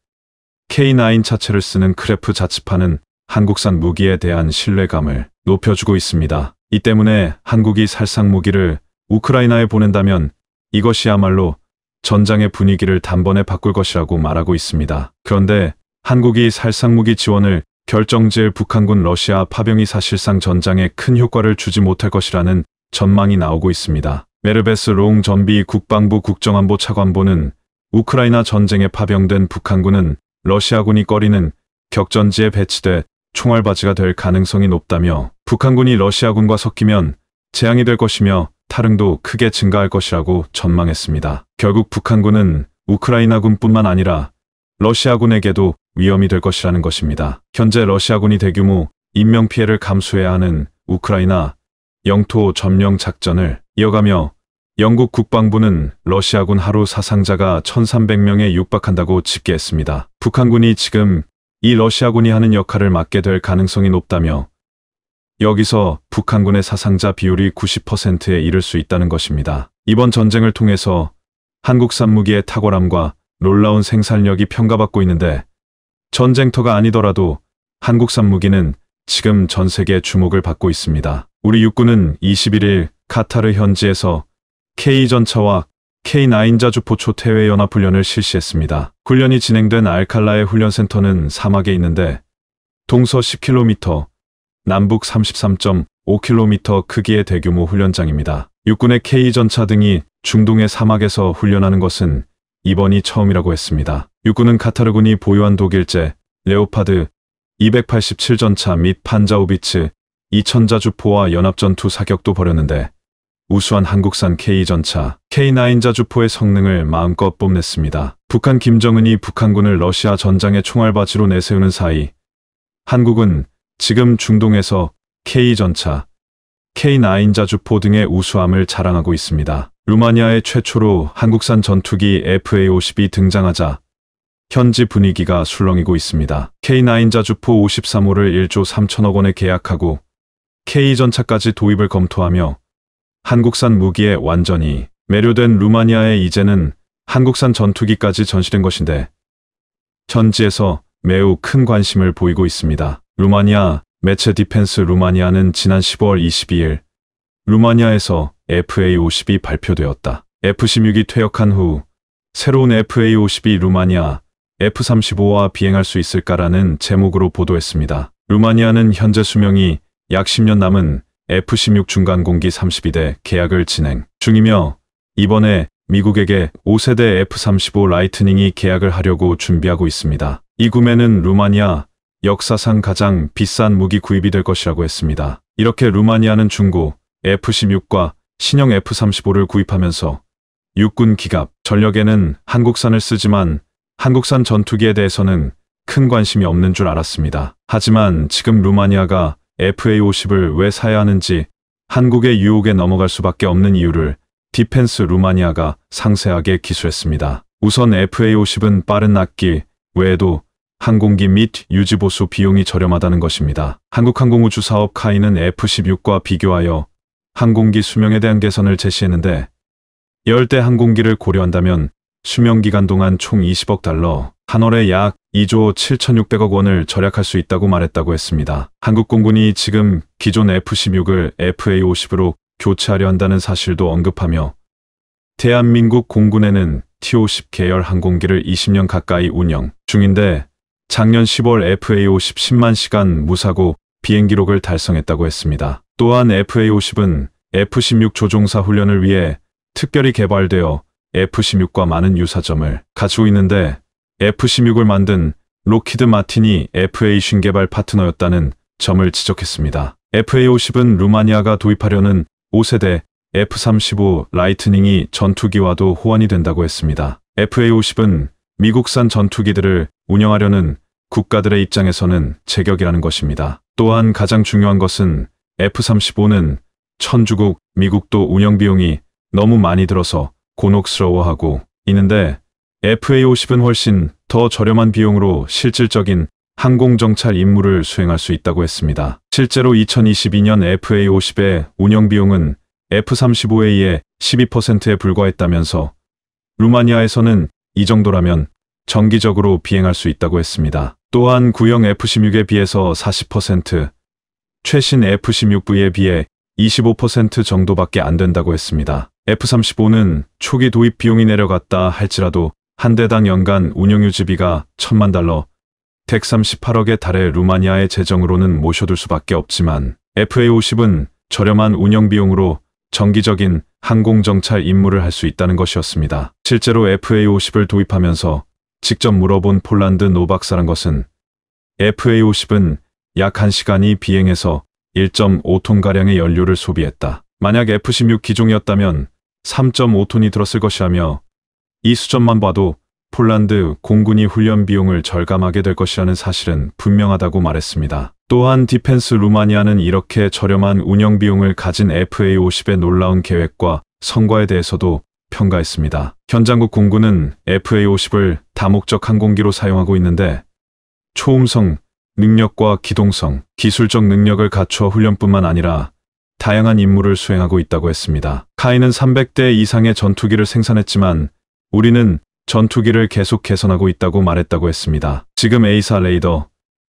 Speaker 1: K9 차체를 쓰는 크레프 자치파는 한국산 무기에 대한 신뢰감을 높여주고 있습니다. 이 때문에 한국이 살상 무기를 우크라이나에 보낸다면 이것이야말로 전장의 분위기를 단번에 바꿀 것이라고 말하고 있습니다. 그런데 한국이 살상무기 지원을 결정지을 북한군 러시아 파병이 사실상 전장에 큰 효과를 주지 못할 것이라는 전망이 나오고 있습니다. 메르베스 롱 전비 국방부 국정안보 차관보는 우크라이나 전쟁에 파병된 북한군은 러시아군이 꺼리는 격전지에 배치돼 총알바지가 될 가능성이 높다며 북한군이 러시아군과 섞이면 재앙이 될 것이며 탈응도 크게 증가할 것이라고 전망했습니다. 결국 북한군은 우크라이나군뿐만 아니라 러시아군에게도 위험이 될 것이라는 것입니다. 현재 러시아군이 대규모 인명피해를 감수해야 하는 우크라이나 영토 점령 작전을 이어가며 영국 국방부는 러시아군 하루 사상자가 1,300명에 육박한다고 집계했습니다. 북한군이 지금 이 러시아군이 하는 역할을 맡게 될 가능성이 높다며 여기서 북한군의 사상자 비율이 90%에 이를 수 있다는 것입니다. 이번 전쟁을 통해서 한국산 무기의 탁월함과 놀라운 생산력이 평가받고 있는데 전쟁터가 아니더라도 한국산 무기는 지금 전 세계 주목을 받고 있습니다. 우리 육군은 21일 카타르 현지에서 K전차와 K9자주포초 태외연합훈련을 실시했습니다. 훈련이 진행된 알칼라의 훈련센터는 사막에 있는데 동서 10km, 남북 33.5km 크기의 대규모 훈련장입니다. 육군의 K전차 등이 중동의 사막에서 훈련하는 것은 이번이 처음이라고 했습니다. 육군은 카타르군이 보유한 독일제, 레오파드, 287전차 및 판자우비츠, 2000자 주포와 연합전투 사격도 벌였는데 우수한 한국산 K2전차, K9자 주포의 성능을 마음껏 뽐냈습니다. 북한 김정은이 북한군을 러시아 전장의 총알바지로 내세우는 사이 한국은 지금 중동에서 K2전차, K9자 주포 등의 우수함을 자랑하고 있습니다. 루마니아에 최초로 한국산 전투기 FA-52 등장하자 현지 분위기가 술렁이고 있습니다. K9 자주포 53호를 1조 3천억 원에 계약하고 K전차까지 도입을 검토하며 한국산 무기에 완전히 매료된 루마니아에 이제는 한국산 전투기까지 전시된 것인데 현지에서 매우 큰 관심을 보이고 있습니다. 루마니아, 매체 디펜스 루마니아는 지난 15월 22일 루마니아에서 FA-50이 발표되었다. F-16이 퇴역한 후 새로운 FA-50이 루마니아 F-35와 비행할 수 있을까라는 제목으로 보도했습니다. 루마니아는 현재 수명이 약 10년 남은 F-16 중간공기 32대 계약을 진행 중이며 이번에 미국에게 5세대 F-35 라이트닝이 계약을 하려고 준비하고 있습니다. 이 구매는 루마니아 역사상 가장 비싼 무기 구입이 될 것이라고 했습니다. 이렇게 루마니아는 중고 F-16과 신형 F-35를 구입하면서 육군 기갑, 전력에는 한국산을 쓰지만 한국산 전투기에 대해서는 큰 관심이 없는 줄 알았습니다. 하지만 지금 루마니아가 FA-50을 왜 사야 하는지 한국의 유혹에 넘어갈 수밖에 없는 이유를 디펜스 루마니아가 상세하게 기수했습니다. 우선 FA-50은 빠른 악기 외에도 항공기 및 유지보수 비용이 저렴하다는 것입니다. 한국항공우주사업 카이는 F-16과 비교하여 항공기 수명에 대한 개선을 제시했는데 열대 항공기를 고려한다면 수명 기간 동안 총 20억 달러, 한 월에 약 2조 7,600억 원을 절약할 수 있다고 말했다고 했습니다. 한국공군이 지금 기존 F-16을 FA-50으로 교체하려 한다는 사실도 언급하며 대한민국 공군에는 T-50 계열 항공기를 20년 가까이 운영 중인데 작년 10월 FA-50 10만 시간 무사고 비행 기록을 달성했다고 했습니다. 또한 FA-50은 F-16 조종사 훈련을 위해 특별히 개발되어 F-16과 많은 유사점을 가지고 있는데 F-16을 만든 로키드 마틴이 FA-50 개발 파트너였다는 점을 지적했습니다. FA-50은 루마니아가 도입하려는 5세대 F-35 라이트닝이 전투기와도 호환이 된다고 했습니다. FA-50은 미국산 전투기들을 운영하려는 국가들의 입장에서는 제격이라는 것입니다. 또한 가장 중요한 것은 F-35는 천주국, 미국도 운영비용이 너무 많이 들어서 곤혹스러워하고 있는데 FA-50은 훨씬 더 저렴한 비용으로 실질적인 항공정찰 임무를 수행할 수 있다고 했습니다. 실제로 2022년 FA-50의 운영비용은 F-35A의 12%에 불과했다면서 루마니아에서는 이 정도라면 정기적으로 비행할 수 있다고 했습니다. 또한 구형 F-16에 비해서 40%, 최신 F-16V에 비해 25% 정도밖에 안 된다고 했습니다. F-35는 초기 도입 비용이 내려갔다 할지라도 한 대당 연간 운영유지비가 천만 달러, 138억에 달해 루마니아의 재정으로는 모셔둘 수밖에 없지만 FA-50은 저렴한 운영비용으로 정기적인 항공정찰 임무를 할 수 있다는 것이었습니다. 실제로 FA-50을 도입하면서 직접 물어본 폴란드 노박사란 것은 FA-50은 약 1시간이 비행해서 1.5톤가량의 연료를 소비했다. 만약 F-16 기종이었다면 3.5톤이 들었을 것이라며 이 수점만 봐도 폴란드 공군이 훈련 비용을 절감하게 될 것이라는 사실은 분명하다고 말했습니다. 또한 디펜스 루마니아는 이렇게 저렴한 운영 비용을 가진 FA-50의 놀라운 계획과 성과에 대해서도 평가했습니다. 현장국 공군은 FA-50을 다목적 항공기로 사용하고 있는데 초음성 능력과 기동성, 기술적 능력을 갖춰 훈련뿐만 아니라 다양한 임무를 수행하고 있다고 했습니다. 카이는 300대 이상의 전투기를 생산했지만 우리는 전투기를 계속 개선하고 있다고 말했다고 했습니다. 지금 A사 레이더,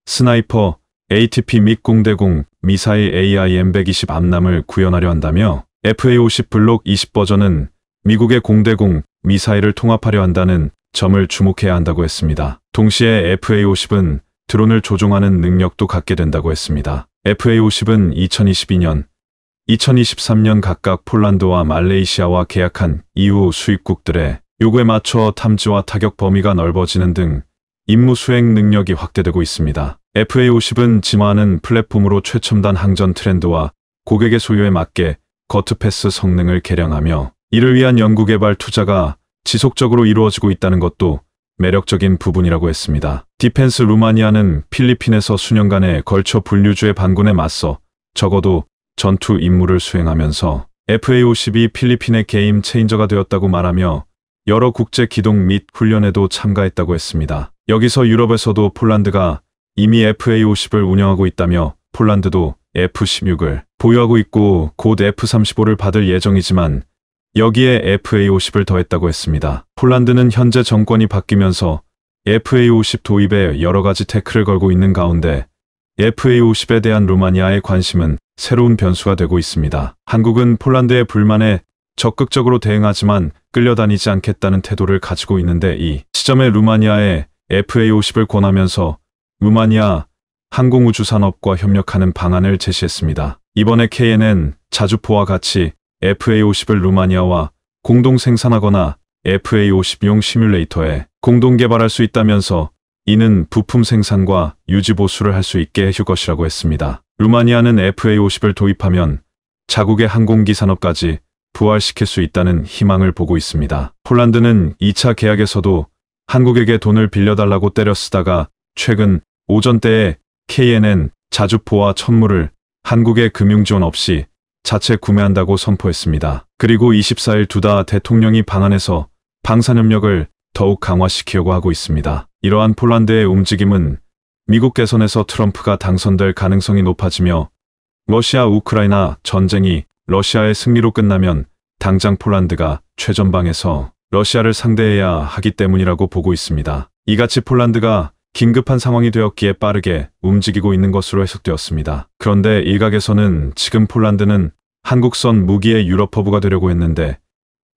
Speaker 1: 스나이퍼, ATP 및 공대공, 미사일 AIM-120 암남을 구현하려 한다며 FA-50 블록 20 버전은 미국의 공대공, 미사일을 통합하려 한다는 점을 주목해야 한다고 했습니다. 동시에 FA-50은 드론을 조종하는 능력도 갖게 된다고 했습니다. FA50은 2022년, 2023년 각각 폴란드와 말레이시아와 계약한 이후 수입국들의 요구에 맞춰 탐지와 타격 범위가 넓어지는 등 임무 수행 능력이 확대되고 있습니다. FA50은 지마하는 플랫폼으로 최첨단 항전 트렌드와 고객의 소요에 맞게 거트패스 성능을 개량하며 이를 위한 연구개발 투자가 지속적으로 이루어지고 있다는 것도 매력적인 부분이라고 했습니다. 디펜스 루마니아는 필리핀에서 수년간에 걸쳐 분류주의 반군에 맞서 적어도 전투 임무를 수행하면서 FA-52 필리핀의 게임 체인저가 되었다고 말하며 여러 국제 기동 및 훈련에도 참가했다고 했습니다. 여기서 유럽에서도 폴란드가 이미 FA-50을 운영하고 있다며 폴란드도 F-16을 보유하고 있고 곧 F-35를 받을 예정이지만 여기에 FA50을 더했다고 했습니다. 폴란드는 현재 정권이 바뀌면서 FA50 도입에 여러 가지 태클을 걸고 있는 가운데 FA50에 대한 루마니아의 관심은 새로운 변수가 되고 있습니다. 한국은 폴란드의 불만에 적극적으로 대응하지만 끌려다니지 않겠다는 태도를 가지고 있는데 이 시점에 루마니아에 FA50을 권하면서 루마니아 항공우주산업과 협력하는 방안을 제시했습니다. 이번에 k n 은 자주포와 같이 FA50을 루마니아와 공동 생산하거나 FA50용 시뮬레이터에 공동 개발할 수 있다면서 이는 부품 생산과 유지 보수를 할 수 있게 해줄 것이라고 했습니다. 루마니아는 FA50을 도입하면 자국의 항공기 산업까지 부활시킬 수 있다는 희망을 보고 있습니다. 폴란드는 2차 계약에서도 한국에게 돈을 빌려달라고 때려쓰다가 최근 오전 때에 KNN 자주포와 천무를 한국의 금융지원 없이 자체 구매한다고 선포했습니다. 그리고 24일 두다 대통령이 방한해서 방산협력을 더욱 강화시키려고 하고 있습니다. 이러한 폴란드의 움직임은 미국 개선에서 트럼프가 당선될 가능성이 높아지며 러시아 우크라이나 전쟁이 러시아의 승리로 끝나면 당장 폴란드가 최전방에서 러시아를 상대해야 하기 때문이라고 보고 있습니다. 이같이 폴란드가 긴급한 상황이 되었기에 빠르게 움직이고 있는 것으로 해석되었습니다. 그런데 일각에서는 지금 폴란드는 한국선 무기의 유럽 허브가 되려고 했는데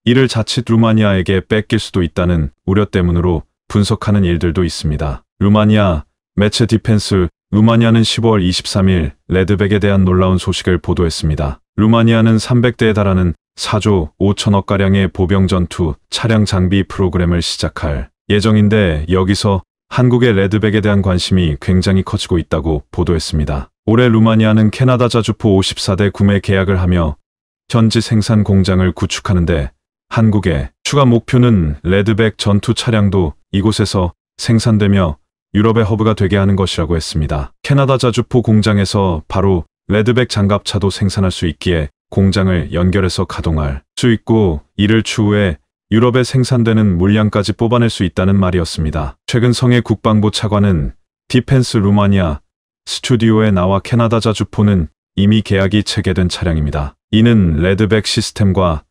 Speaker 1: 이를 자칫 루마니아에게 뺏길 수도 있다는 우려 때문으로 분석하는 일들도 있습니다. 루마니아, 매체 디펜스, 루마니아는 1 0월 23일 레드백에 대한 놀라운 소식을 보도했습니다. 루마니아는 300대에 달하는 4조 5천억가량의 보병 전투 차량 장비 프로그램을 시작할 예정인데 여기서 한국의 레드백에 대한 관심이 굉장히 커지고 있다고 보도했습니다. 올해 루마니아는 캐나다 자주포 54대 구매 계약을 하며 현지 생산 공장을 구축하는데 한국의 추가 목표는 레드백 전투 차량도 이곳에서 생산되며 유럽의 허브가 되게 하는 것이라고 했습니다. 캐나다 자주포 공장에서 바로 레드백 장갑차도 생산할 수 있기에 공장을 연결해서 가동할 수 있고 이를 추후에 유럽에 생산되는 물량까지 뽑아낼 수 있다는 말이었습니다. 최근 성의 국방부 차관은 디펜스 루마니아 스튜디오에 나와 캐나다 자주포는 이미 계약이 체결된 차량입니다. 이는 레드백 시스템과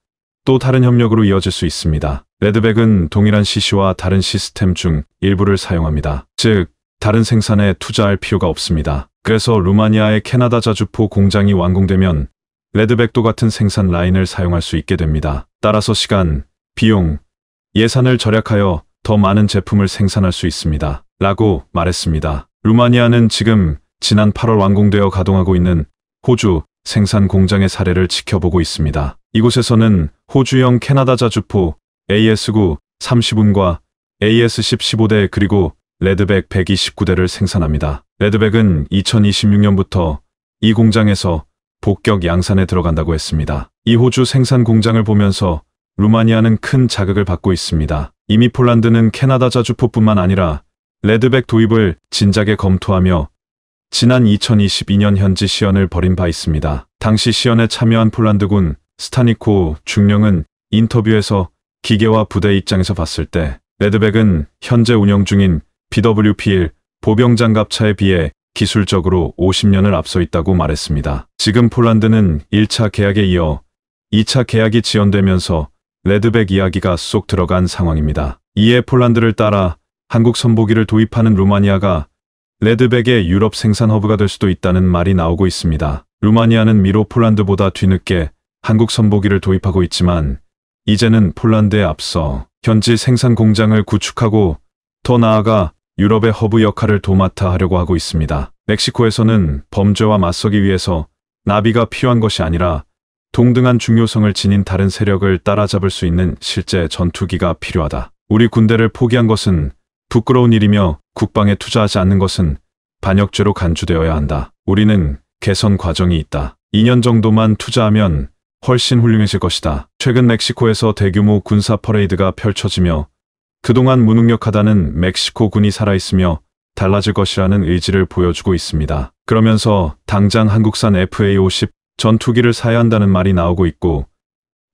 Speaker 1: 또 다른 협력으로 이어질 수 있습니다. 레드백은 동일한 CC와 다른 시스템 중 일부를 사용합니다. 즉, 다른 생산에 투자할 필요가 없습니다. 그래서 루마니아의 캐나다 자주포 공장이 완공되면 레드백도 같은 생산 라인을 사용할 수 있게 됩니다. 따라서 시간, 비용, 예산을 절약하여 더 많은 제품을 생산할 수 있습니다. 라고 말했습니다. 루마니아는 지금 지난 8월 완공되어 가동하고 있는 호주 생산 공장의 사례를 지켜보고 있습니다. 이곳에서는 호주형 캐나다 자주포 AS9 30운과 AS10 15대 그리고 레드백 129대를 생산합니다. 레드백은 2026년부터 이 공장에서 복격 양산에 들어간다고 했습니다. 이 호주 생산 공장을 보면서 루마니아는 큰 자극을 받고 있습니다. 이미 폴란드는 캐나다 자주포뿐만 아니라 레드백 도입을 진작에 검토하며 지난 2022년 현지 시연을 벌인 바 있습니다. 당시 시연에 참여한 폴란드군 스타니코 중령은 인터뷰에서 기계와 부대 입장에서 봤을 때 레드백은 현재 운영 중인 BWP1 보병장갑차에 비해 기술적으로 50년을 앞서 있다고 말했습니다. 지금 폴란드는 1차 계약에 이어 2차 계약이 지연되면서 레드백 이야기가 쏙 들어간 상황입니다. 이에 폴란드를 따라 한국 선보기를 도입하는 루마니아가 레드백의 유럽 생산 허브가 될 수도 있다는 말이 나오고 있습니다. 루마니아는 미로 폴란드보다 뒤늦게 한국 선보기를 도입하고 있지만 이제는 폴란드에 앞서 현지 생산 공장을 구축하고 더 나아가 유럽의 허브 역할을 도맡아 하려고 하고 있습니다. 멕시코에서는 범죄와 맞서기 위해서 나비가 필요한 것이 아니라 동등한 중요성을 지닌 다른 세력을 따라잡을 수 있는 실제 전투기가 필요하다. 우리 군대를 포기한 것은 부끄러운 일이며 국방에 투자하지 않는 것은 반역죄로 간주되어야 한다. 우리는 개선 과정이 있다. 2년 정도만 투자하면 훨씬 훌륭해질 것이다. 최근 멕시코에서 대규모 군사 퍼레이드가 펼쳐지며 그동안 무능력하다는 멕시코 군이 살아있으며 달라질 것이라는 의지를 보여주고 있습니다. 그러면서 당장 한국산 FA-50 전투기를 사야 한다는 말이 나오고 있고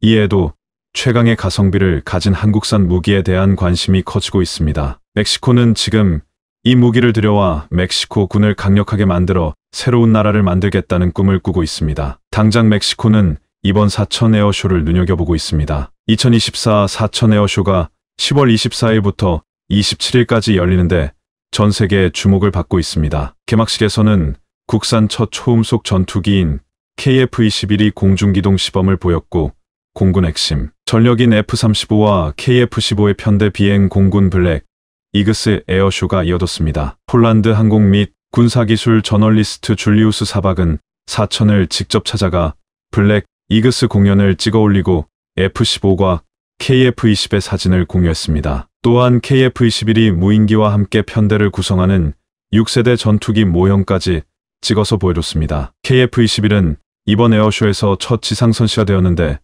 Speaker 1: 이에도 최강의 가성비를 가진 한국산 무기에 대한 관심이 커지고 있습니다. 멕시코는 지금 이 무기를 들여와 멕시코 군을 강력하게 만들어 새로운 나라를 만들겠다는 꿈을 꾸고 있습니다. 당장 멕시코는 이번 사천 에어쇼를 눈여겨보고 있습니다. 2024 사천 에어쇼가 10월 24일부터 27일까지 열리는데 전 세계의 주목을 받고 있습니다. 개막식에서는 국산 첫 초음속 전투기인 KF-21이 공중기동 시범을 보였고 공군 핵심, 전력인 F-35와 KF-15의 편대 비행 공군 블랙, 이그스 에어쇼가 이어졌습니다. 폴란드 항공 및 군사기술 저널리스트 줄리우스 사박은 사천을 직접 찾아가 블랙 이그스 공연을 찍어 올리고 F-15과 KF-20의 사진을 공유했습니다. 또한 KF-21이 무인기와 함께 편대를 구성하는 6세대 전투기 모형까지 찍어서 보여줬습니다. KF-21은 이번 에어쇼에서 첫 지상선시가 되었는데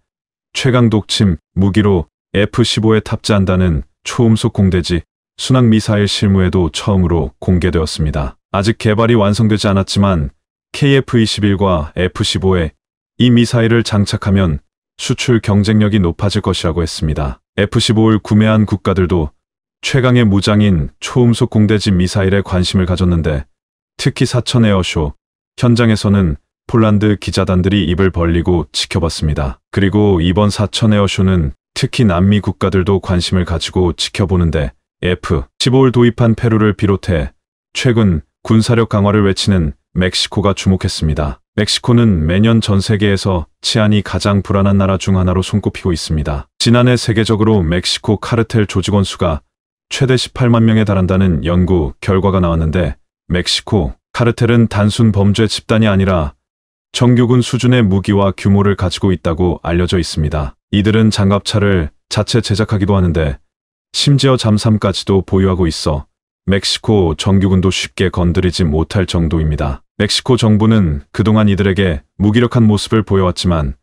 Speaker 1: 최강독침 무기로 F-15에 탑재한다는 초음속 공대지 순항미사일 실무에도 처음으로 공개되었습니다. 아직 개발이 완성되지 않았지만 KF-21과 F-15에 이 미사일을 장착하면 수출 경쟁력이 높아질 것이라고 했습니다. F-15를 구매한 국가들도 최강의 무장인 초음속 공대지 미사일에 관심을 가졌는데 특히 사천 에어쇼 현장에서는 폴란드 기자단들이 입을 벌리고 지켜봤습니다. 그리고 이번 사천 에어쇼는 특히 남미 국가들도 관심을 가지고 지켜보는데 F-15를 도입한 페루를 비롯해 최근 군사력 강화를 외치는 멕시코가 주목했습니다. 멕시코는 매년 전 세계에서 치안이 가장 불안한 나라 중 하나로 손꼽히고 있습니다. 지난해 세계적으로 멕시코 카르텔 조직원 수가 최대 18만 명에 달한다는 연구 결과가 나왔는데 멕시코 카르텔은 단순 범죄 집단이 아니라 정규군 수준의 무기와 규모를 가지고 있다고 알려져 있습니다. 이들은 장갑차를 자체 제작하기도 하는데 심지어 잠삼까지도 보유하고 있어 멕시코 정규군도 쉽게 건드리지 못할 정도입니다. 멕시코 정부는 그동안 이들에게 무기력한 모습을 보여왔지만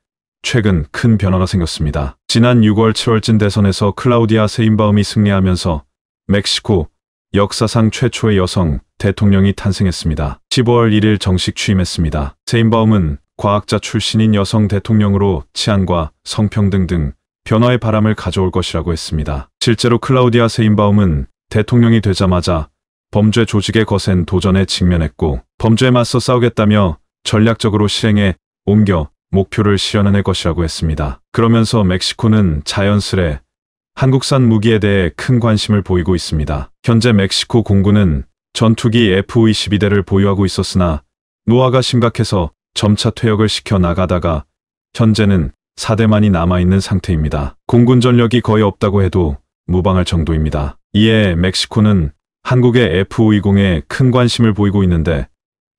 Speaker 1: 최근 큰 변화가 생겼습니다. 지난 6월 7월쯤 대선에서 클라우디아 세인바움이 승리하면서 멕시코 역사상 최초의 여성 대통령이 탄생했습니다. 15월 1일 정식 취임했습니다. 세인바움은 과학자 출신인 여성 대통령으로 치안과 성평등 등 변화의 바람을 가져올 것이라고 했습니다. 실제로 클라우디아 세인바움은 대통령이 되자마자 범죄 조직의 거센 도전에 직면했고 범죄에 맞서 싸우겠다며 전략적으로 실행해 옮겨 목표를 실현해낼 것이라고 했습니다. 그러면서 멕시코는 자연스레 한국산 무기에 대해 큰 관심을 보이고 있습니다. 현재 멕시코 공군은 전투기 F-22대를 보유하고 있었으나 노화가 심각해서 점차 퇴역을 시켜 나가다가 현재는 4대만이 남아있는 상태입니다. 공군 전력이 거의 없다고 해도 무방할 정도입니다. 이에 멕시코는 한국의 F-520에 큰 관심을 보이고 있는데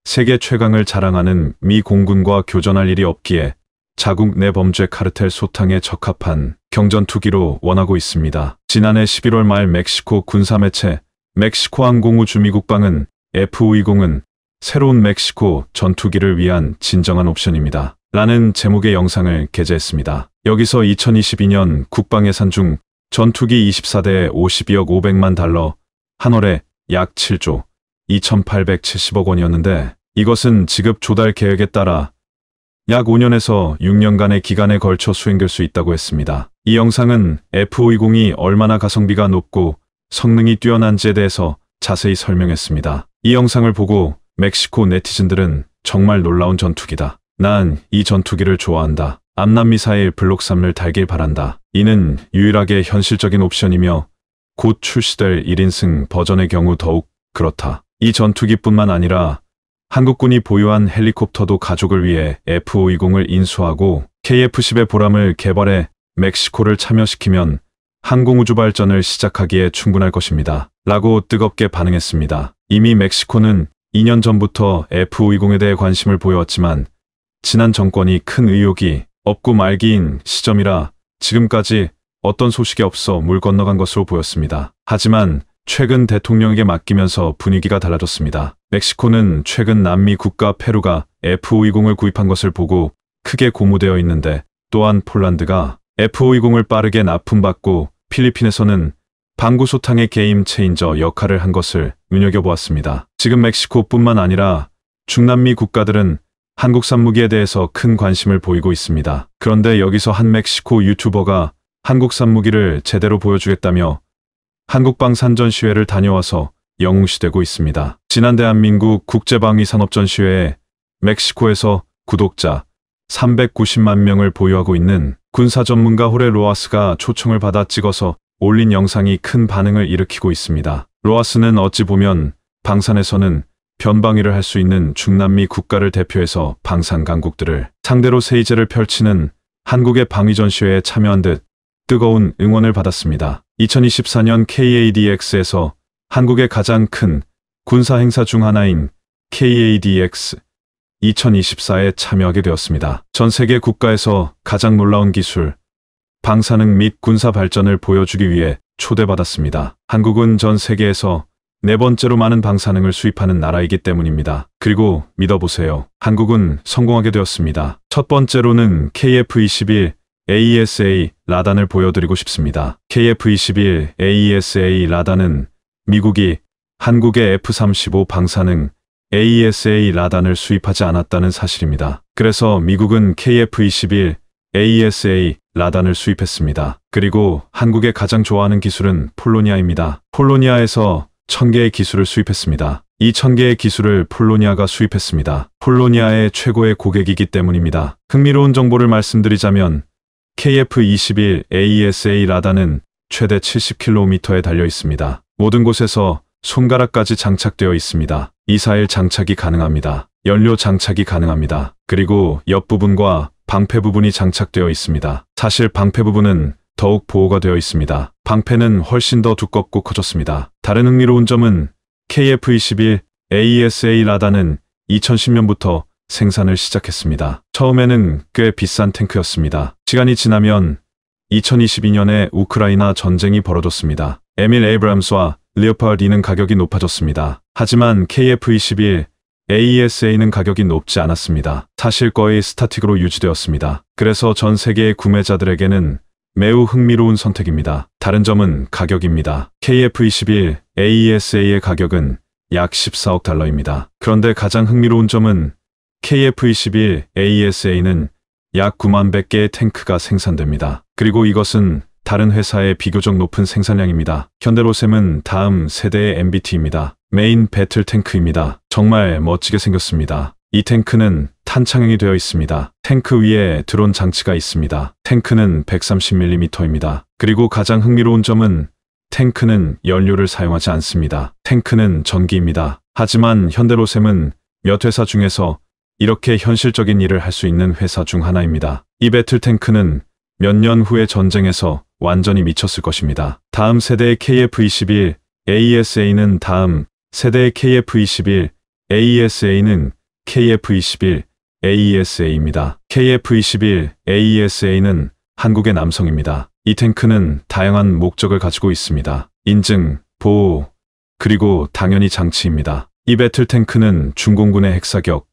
Speaker 1: 세계 최강을 자랑하는 미 공군과 교전할 일이 없기에 자국 내 범죄 카르텔 소탕에 적합한 경전 투기로 원하고 있습니다. 지난해 11월 말 멕시코 군사매체 멕시코 항공우주미국방은 F-520은 새로운 멕시코 전투기를 위한 진정한 옵션입니다. 라는 제목의 영상을 게재했습니다. 여기서 2022년 국방예산 중 전투기 24대에 52억 500만 달러, 한 월에 약 7조 2870억 원이었는데 이것은 지급 조달 계획에 따라 약 5년에서 6년간의 기간에 걸쳐 수행될 수 있다고 했습니다. 이 영상은 F520이 얼마나 가성비가 높고 성능이 뛰어난지에 대해서 자세히 설명했습니다. 이 영상을 보고 멕시코 네티즌들은 정말 놀라운 전투기다. 난 이 전투기를 좋아한다. 암남 미사일 블록 3을 달길 바란다. 이는 유일하게 현실적인 옵션이며 곧 출시될 1인승 버전의 경우 더욱 그렇다. 이 전투기뿐만 아니라 한국군이 보유한 헬리콥터도 가족을 위해 F-520을 인수하고 KF-10의 보람을 개발해 멕시코를 참여시키면 항공우주발전을 시작하기에 충분할 것입니다. 라고 뜨겁게 반응했습니다. 이미 멕시코는 2년 전부터 F-520에 대해 관심을 보여왔지만 지난 정권이 큰 의혹이 없고 말기인 시점이라 지금까지 어떤 소식이 없어 물 건너간 것으로 보였습니다. 하지만 최근 대통령에게 맡기면서 분위기가 달라졌습니다. 멕시코는 최근 남미 국가 페루가 F-520을 구입한 것을 보고 크게 고무되어 있는데 또한 폴란드가 F-520을 빠르게 납품받고 필리핀에서는 방구소탕의 게임 체인저 역할을 한 것을 눈여겨보았습니다. 지금 멕시코뿐만 아니라 중남미 국가들은 한국산 무기에 대해서 큰 관심을 보이고 있습니다. 그런데 여기서 한 멕시코 유튜버가 한국산 무기를 제대로 보여주겠다며 한국방산전시회를 다녀와서 영웅시되고 있습니다. 지난 대한민국 국제방위산업전시회에 멕시코에서 구독자 390만 명을 보유하고 있는 군사 전문가 호레 로아스가 초청을 받아 찍어서 올린 영상이 큰 반응을 일으키고 있습니다. 로아스는 어찌 보면 방산에서는 변방위를 할 수 있는 중남미 국가를 대표해서 방산 강국들을 상대로 세이제를 펼치는 한국의 방위전시회에 참여한 듯 뜨거운 응원을 받았습니다. 2024년 KADX에서 한국의 가장 큰 군사 행사 중 하나인 KADX 2024에 참여하게 되었습니다. 전 세계 국가에서 가장 놀라운 기술, 방사능 및 군사 발전을 보여주기 위해 초대받았습니다. 한국은 전 세계에서 네 번째로 많은 방사능을 수입하는 나라이기 때문입니다. 그리고 믿어보세요. 한국은 성공하게 되었습니다. 첫 번째로는 KF-21 AESA e 라단을 보여드리고 싶습니다. KF-21 AESA 라단은 미국이 한국의 F-35 방사능 AESA e 라단을 수입하지 않았다는 사실입니다. 그래서 미국은 KF-21 AESA 라단을 수입했습니다. 그리고 한국의 가장 좋아하는 기술은 폴로니아입니다. 폴로니아에서 1000개의 기술을 수입했습니다. 이 1000개의 기술을 폴로니아가 수입했습니다. 폴로니아의 최고의 고객이기 때문입니다. 흥미로운 정보를 말씀드리자면 KF-21ASA 라다는 최대 70km에 달려 있습니다. 모든 곳에서 손가락까지 장착되어 있습니다. 이사일 장착이 가능합니다. 연료 장착이 가능합니다. 그리고 옆부분과 방패 부분이 장착되어 있습니다. 사실 방패 부분은 더욱 보호가 되어 있습니다. 방패는 훨씬 더 두껍고 커졌습니다. 다른 흥미로운 점은 KF-21 ASA 라다는 2010년부터 생산을 시작했습니다. 처음에는 꽤 비싼 탱크였습니다. 시간이 지나면 2022년에 우크라이나 전쟁이 벌어졌습니다. 에밀 에이브람스와 리오파르디는 가격이 높아졌습니다. 하지만 KF-21, AESA는 가격이 높지 않았습니다. 사실 거의 스타틱으로 유지되었습니다. 그래서 전 세계의 구매자들에게는 매우 흥미로운 선택입니다. 다른 점은 가격입니다. KF-21, AESA의 가격은 약 14억 달러입니다. 그런데 가장 흥미로운 점은 KF-21ASA는 약 9만 100개의 탱크가 생산됩니다. 그리고 이것은 다른 회사의 비교적 높은 생산량입니다. 현대로셈은 다음 세대의 MBT입니다. 메인 배틀 탱크입니다. 정말 멋지게 생겼습니다. 이 탱크는 탄창형이 되어 있습니다. 탱크 위에 드론 장치가 있습니다. 탱크는 130mm입니다. 그리고 가장 흥미로운 점은 탱크는 연료를 사용하지 않습니다. 탱크는 전기입니다. 하지만 현대로셈은 몇 회사 중에서 이렇게 현실적인 일을 할 수 있는 회사 중 하나입니다. 이 배틀탱크는 몇 년후에 전쟁에서 완전히 미쳤을 것입니다. 다음 세대의 KF-21 ASA는 다음 세대의 KF-21 ASA는 KF-21 ASA입니다. e KF-21 ASA는 e 한국의 남성입니다. 이 탱크는 다양한 목적을 가지고 있습니다. 인증, 보호, 그리고 당연히 장치입니다. 이 배틀탱크는 중공군의 핵사격,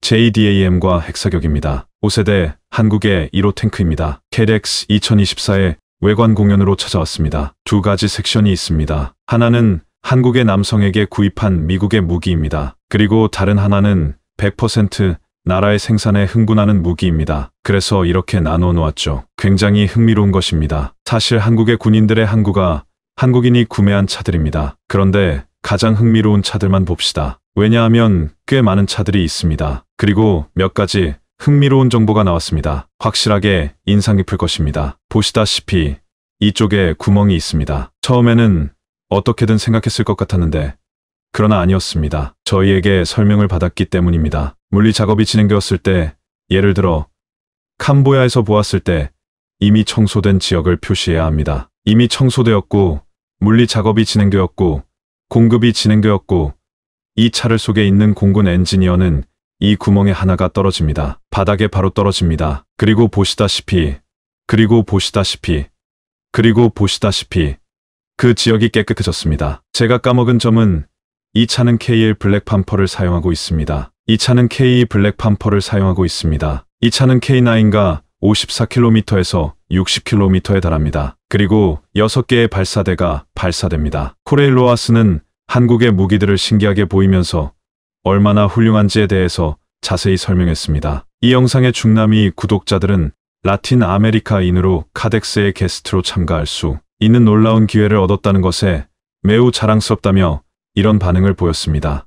Speaker 1: JDAM과 핵사격입니다. 5세대 한국의 1호 탱크입니다. 캐렉스 2024의 외관 공연으로 찾아왔습니다. 두 가지 섹션이 있습니다. 하나는 한국의 남성에게 구입한 미국의 무기입니다. 그리고 다른 하나는 100% 나라의 생산에 흥분하는 무기입니다. 그래서 이렇게 나눠 놓았죠. 굉장히 흥미로운 것입니다. 사실 한국의 군인들의 항구가 한국인이 구매한 차들입니다. 그런데 가장 흥미로운 차들만 봅시다. 왜냐하면 꽤 많은 차들이 있습니다. 그리고 몇 가지 흥미로운 정보가 나왔습니다. 확실하게 인상 깊을 것입니다. 보시다시피 이쪽에 구멍이 있습니다. 처음에는 어떻게든 생각했을 것 같았는데 그러나 아니었습니다. 저희에게 설명을 받았기 때문입니다. 물리 작업이 진행되었을 때 예를 들어 캄보야에서 보았을 때 이미 청소된 지역을 표시해야 합니다. 이미 청소되었고 물리 작업이 진행되었고 공급이 진행되었고 이 차를 속에 있는 공군 엔지니어는 이 구멍에 하나가 떨어집니다. 바닥에 바로 떨어집니다. 그리고 보시다시피, 그리고 보시다시피, 그리고 보시다시피 그 지역이 깨끗해졌습니다. 제가 까먹은 점은 이 차는 KL 블랙 팜퍼를 사용하고 있습니다. 이 차는 KE 블랙 팜퍼를 사용하고 있습니다. 이 차는 k 9가 54km에서 60km에 달합니다. 그리고 6개의 발사대가 발사됩니다. 코레일로아스는 한국의 무기들을 신기하게 보이면서 얼마나 훌륭한지에 대해서 자세히 설명했습니다. 이 영상의 중남이 구독자들은 라틴 아메리카인으로 카덱스의 게스트로 참가할 수 있는 놀라운 기회를 얻었다는 것에 매우 자랑스럽다며 이런 반응을 보였습니다.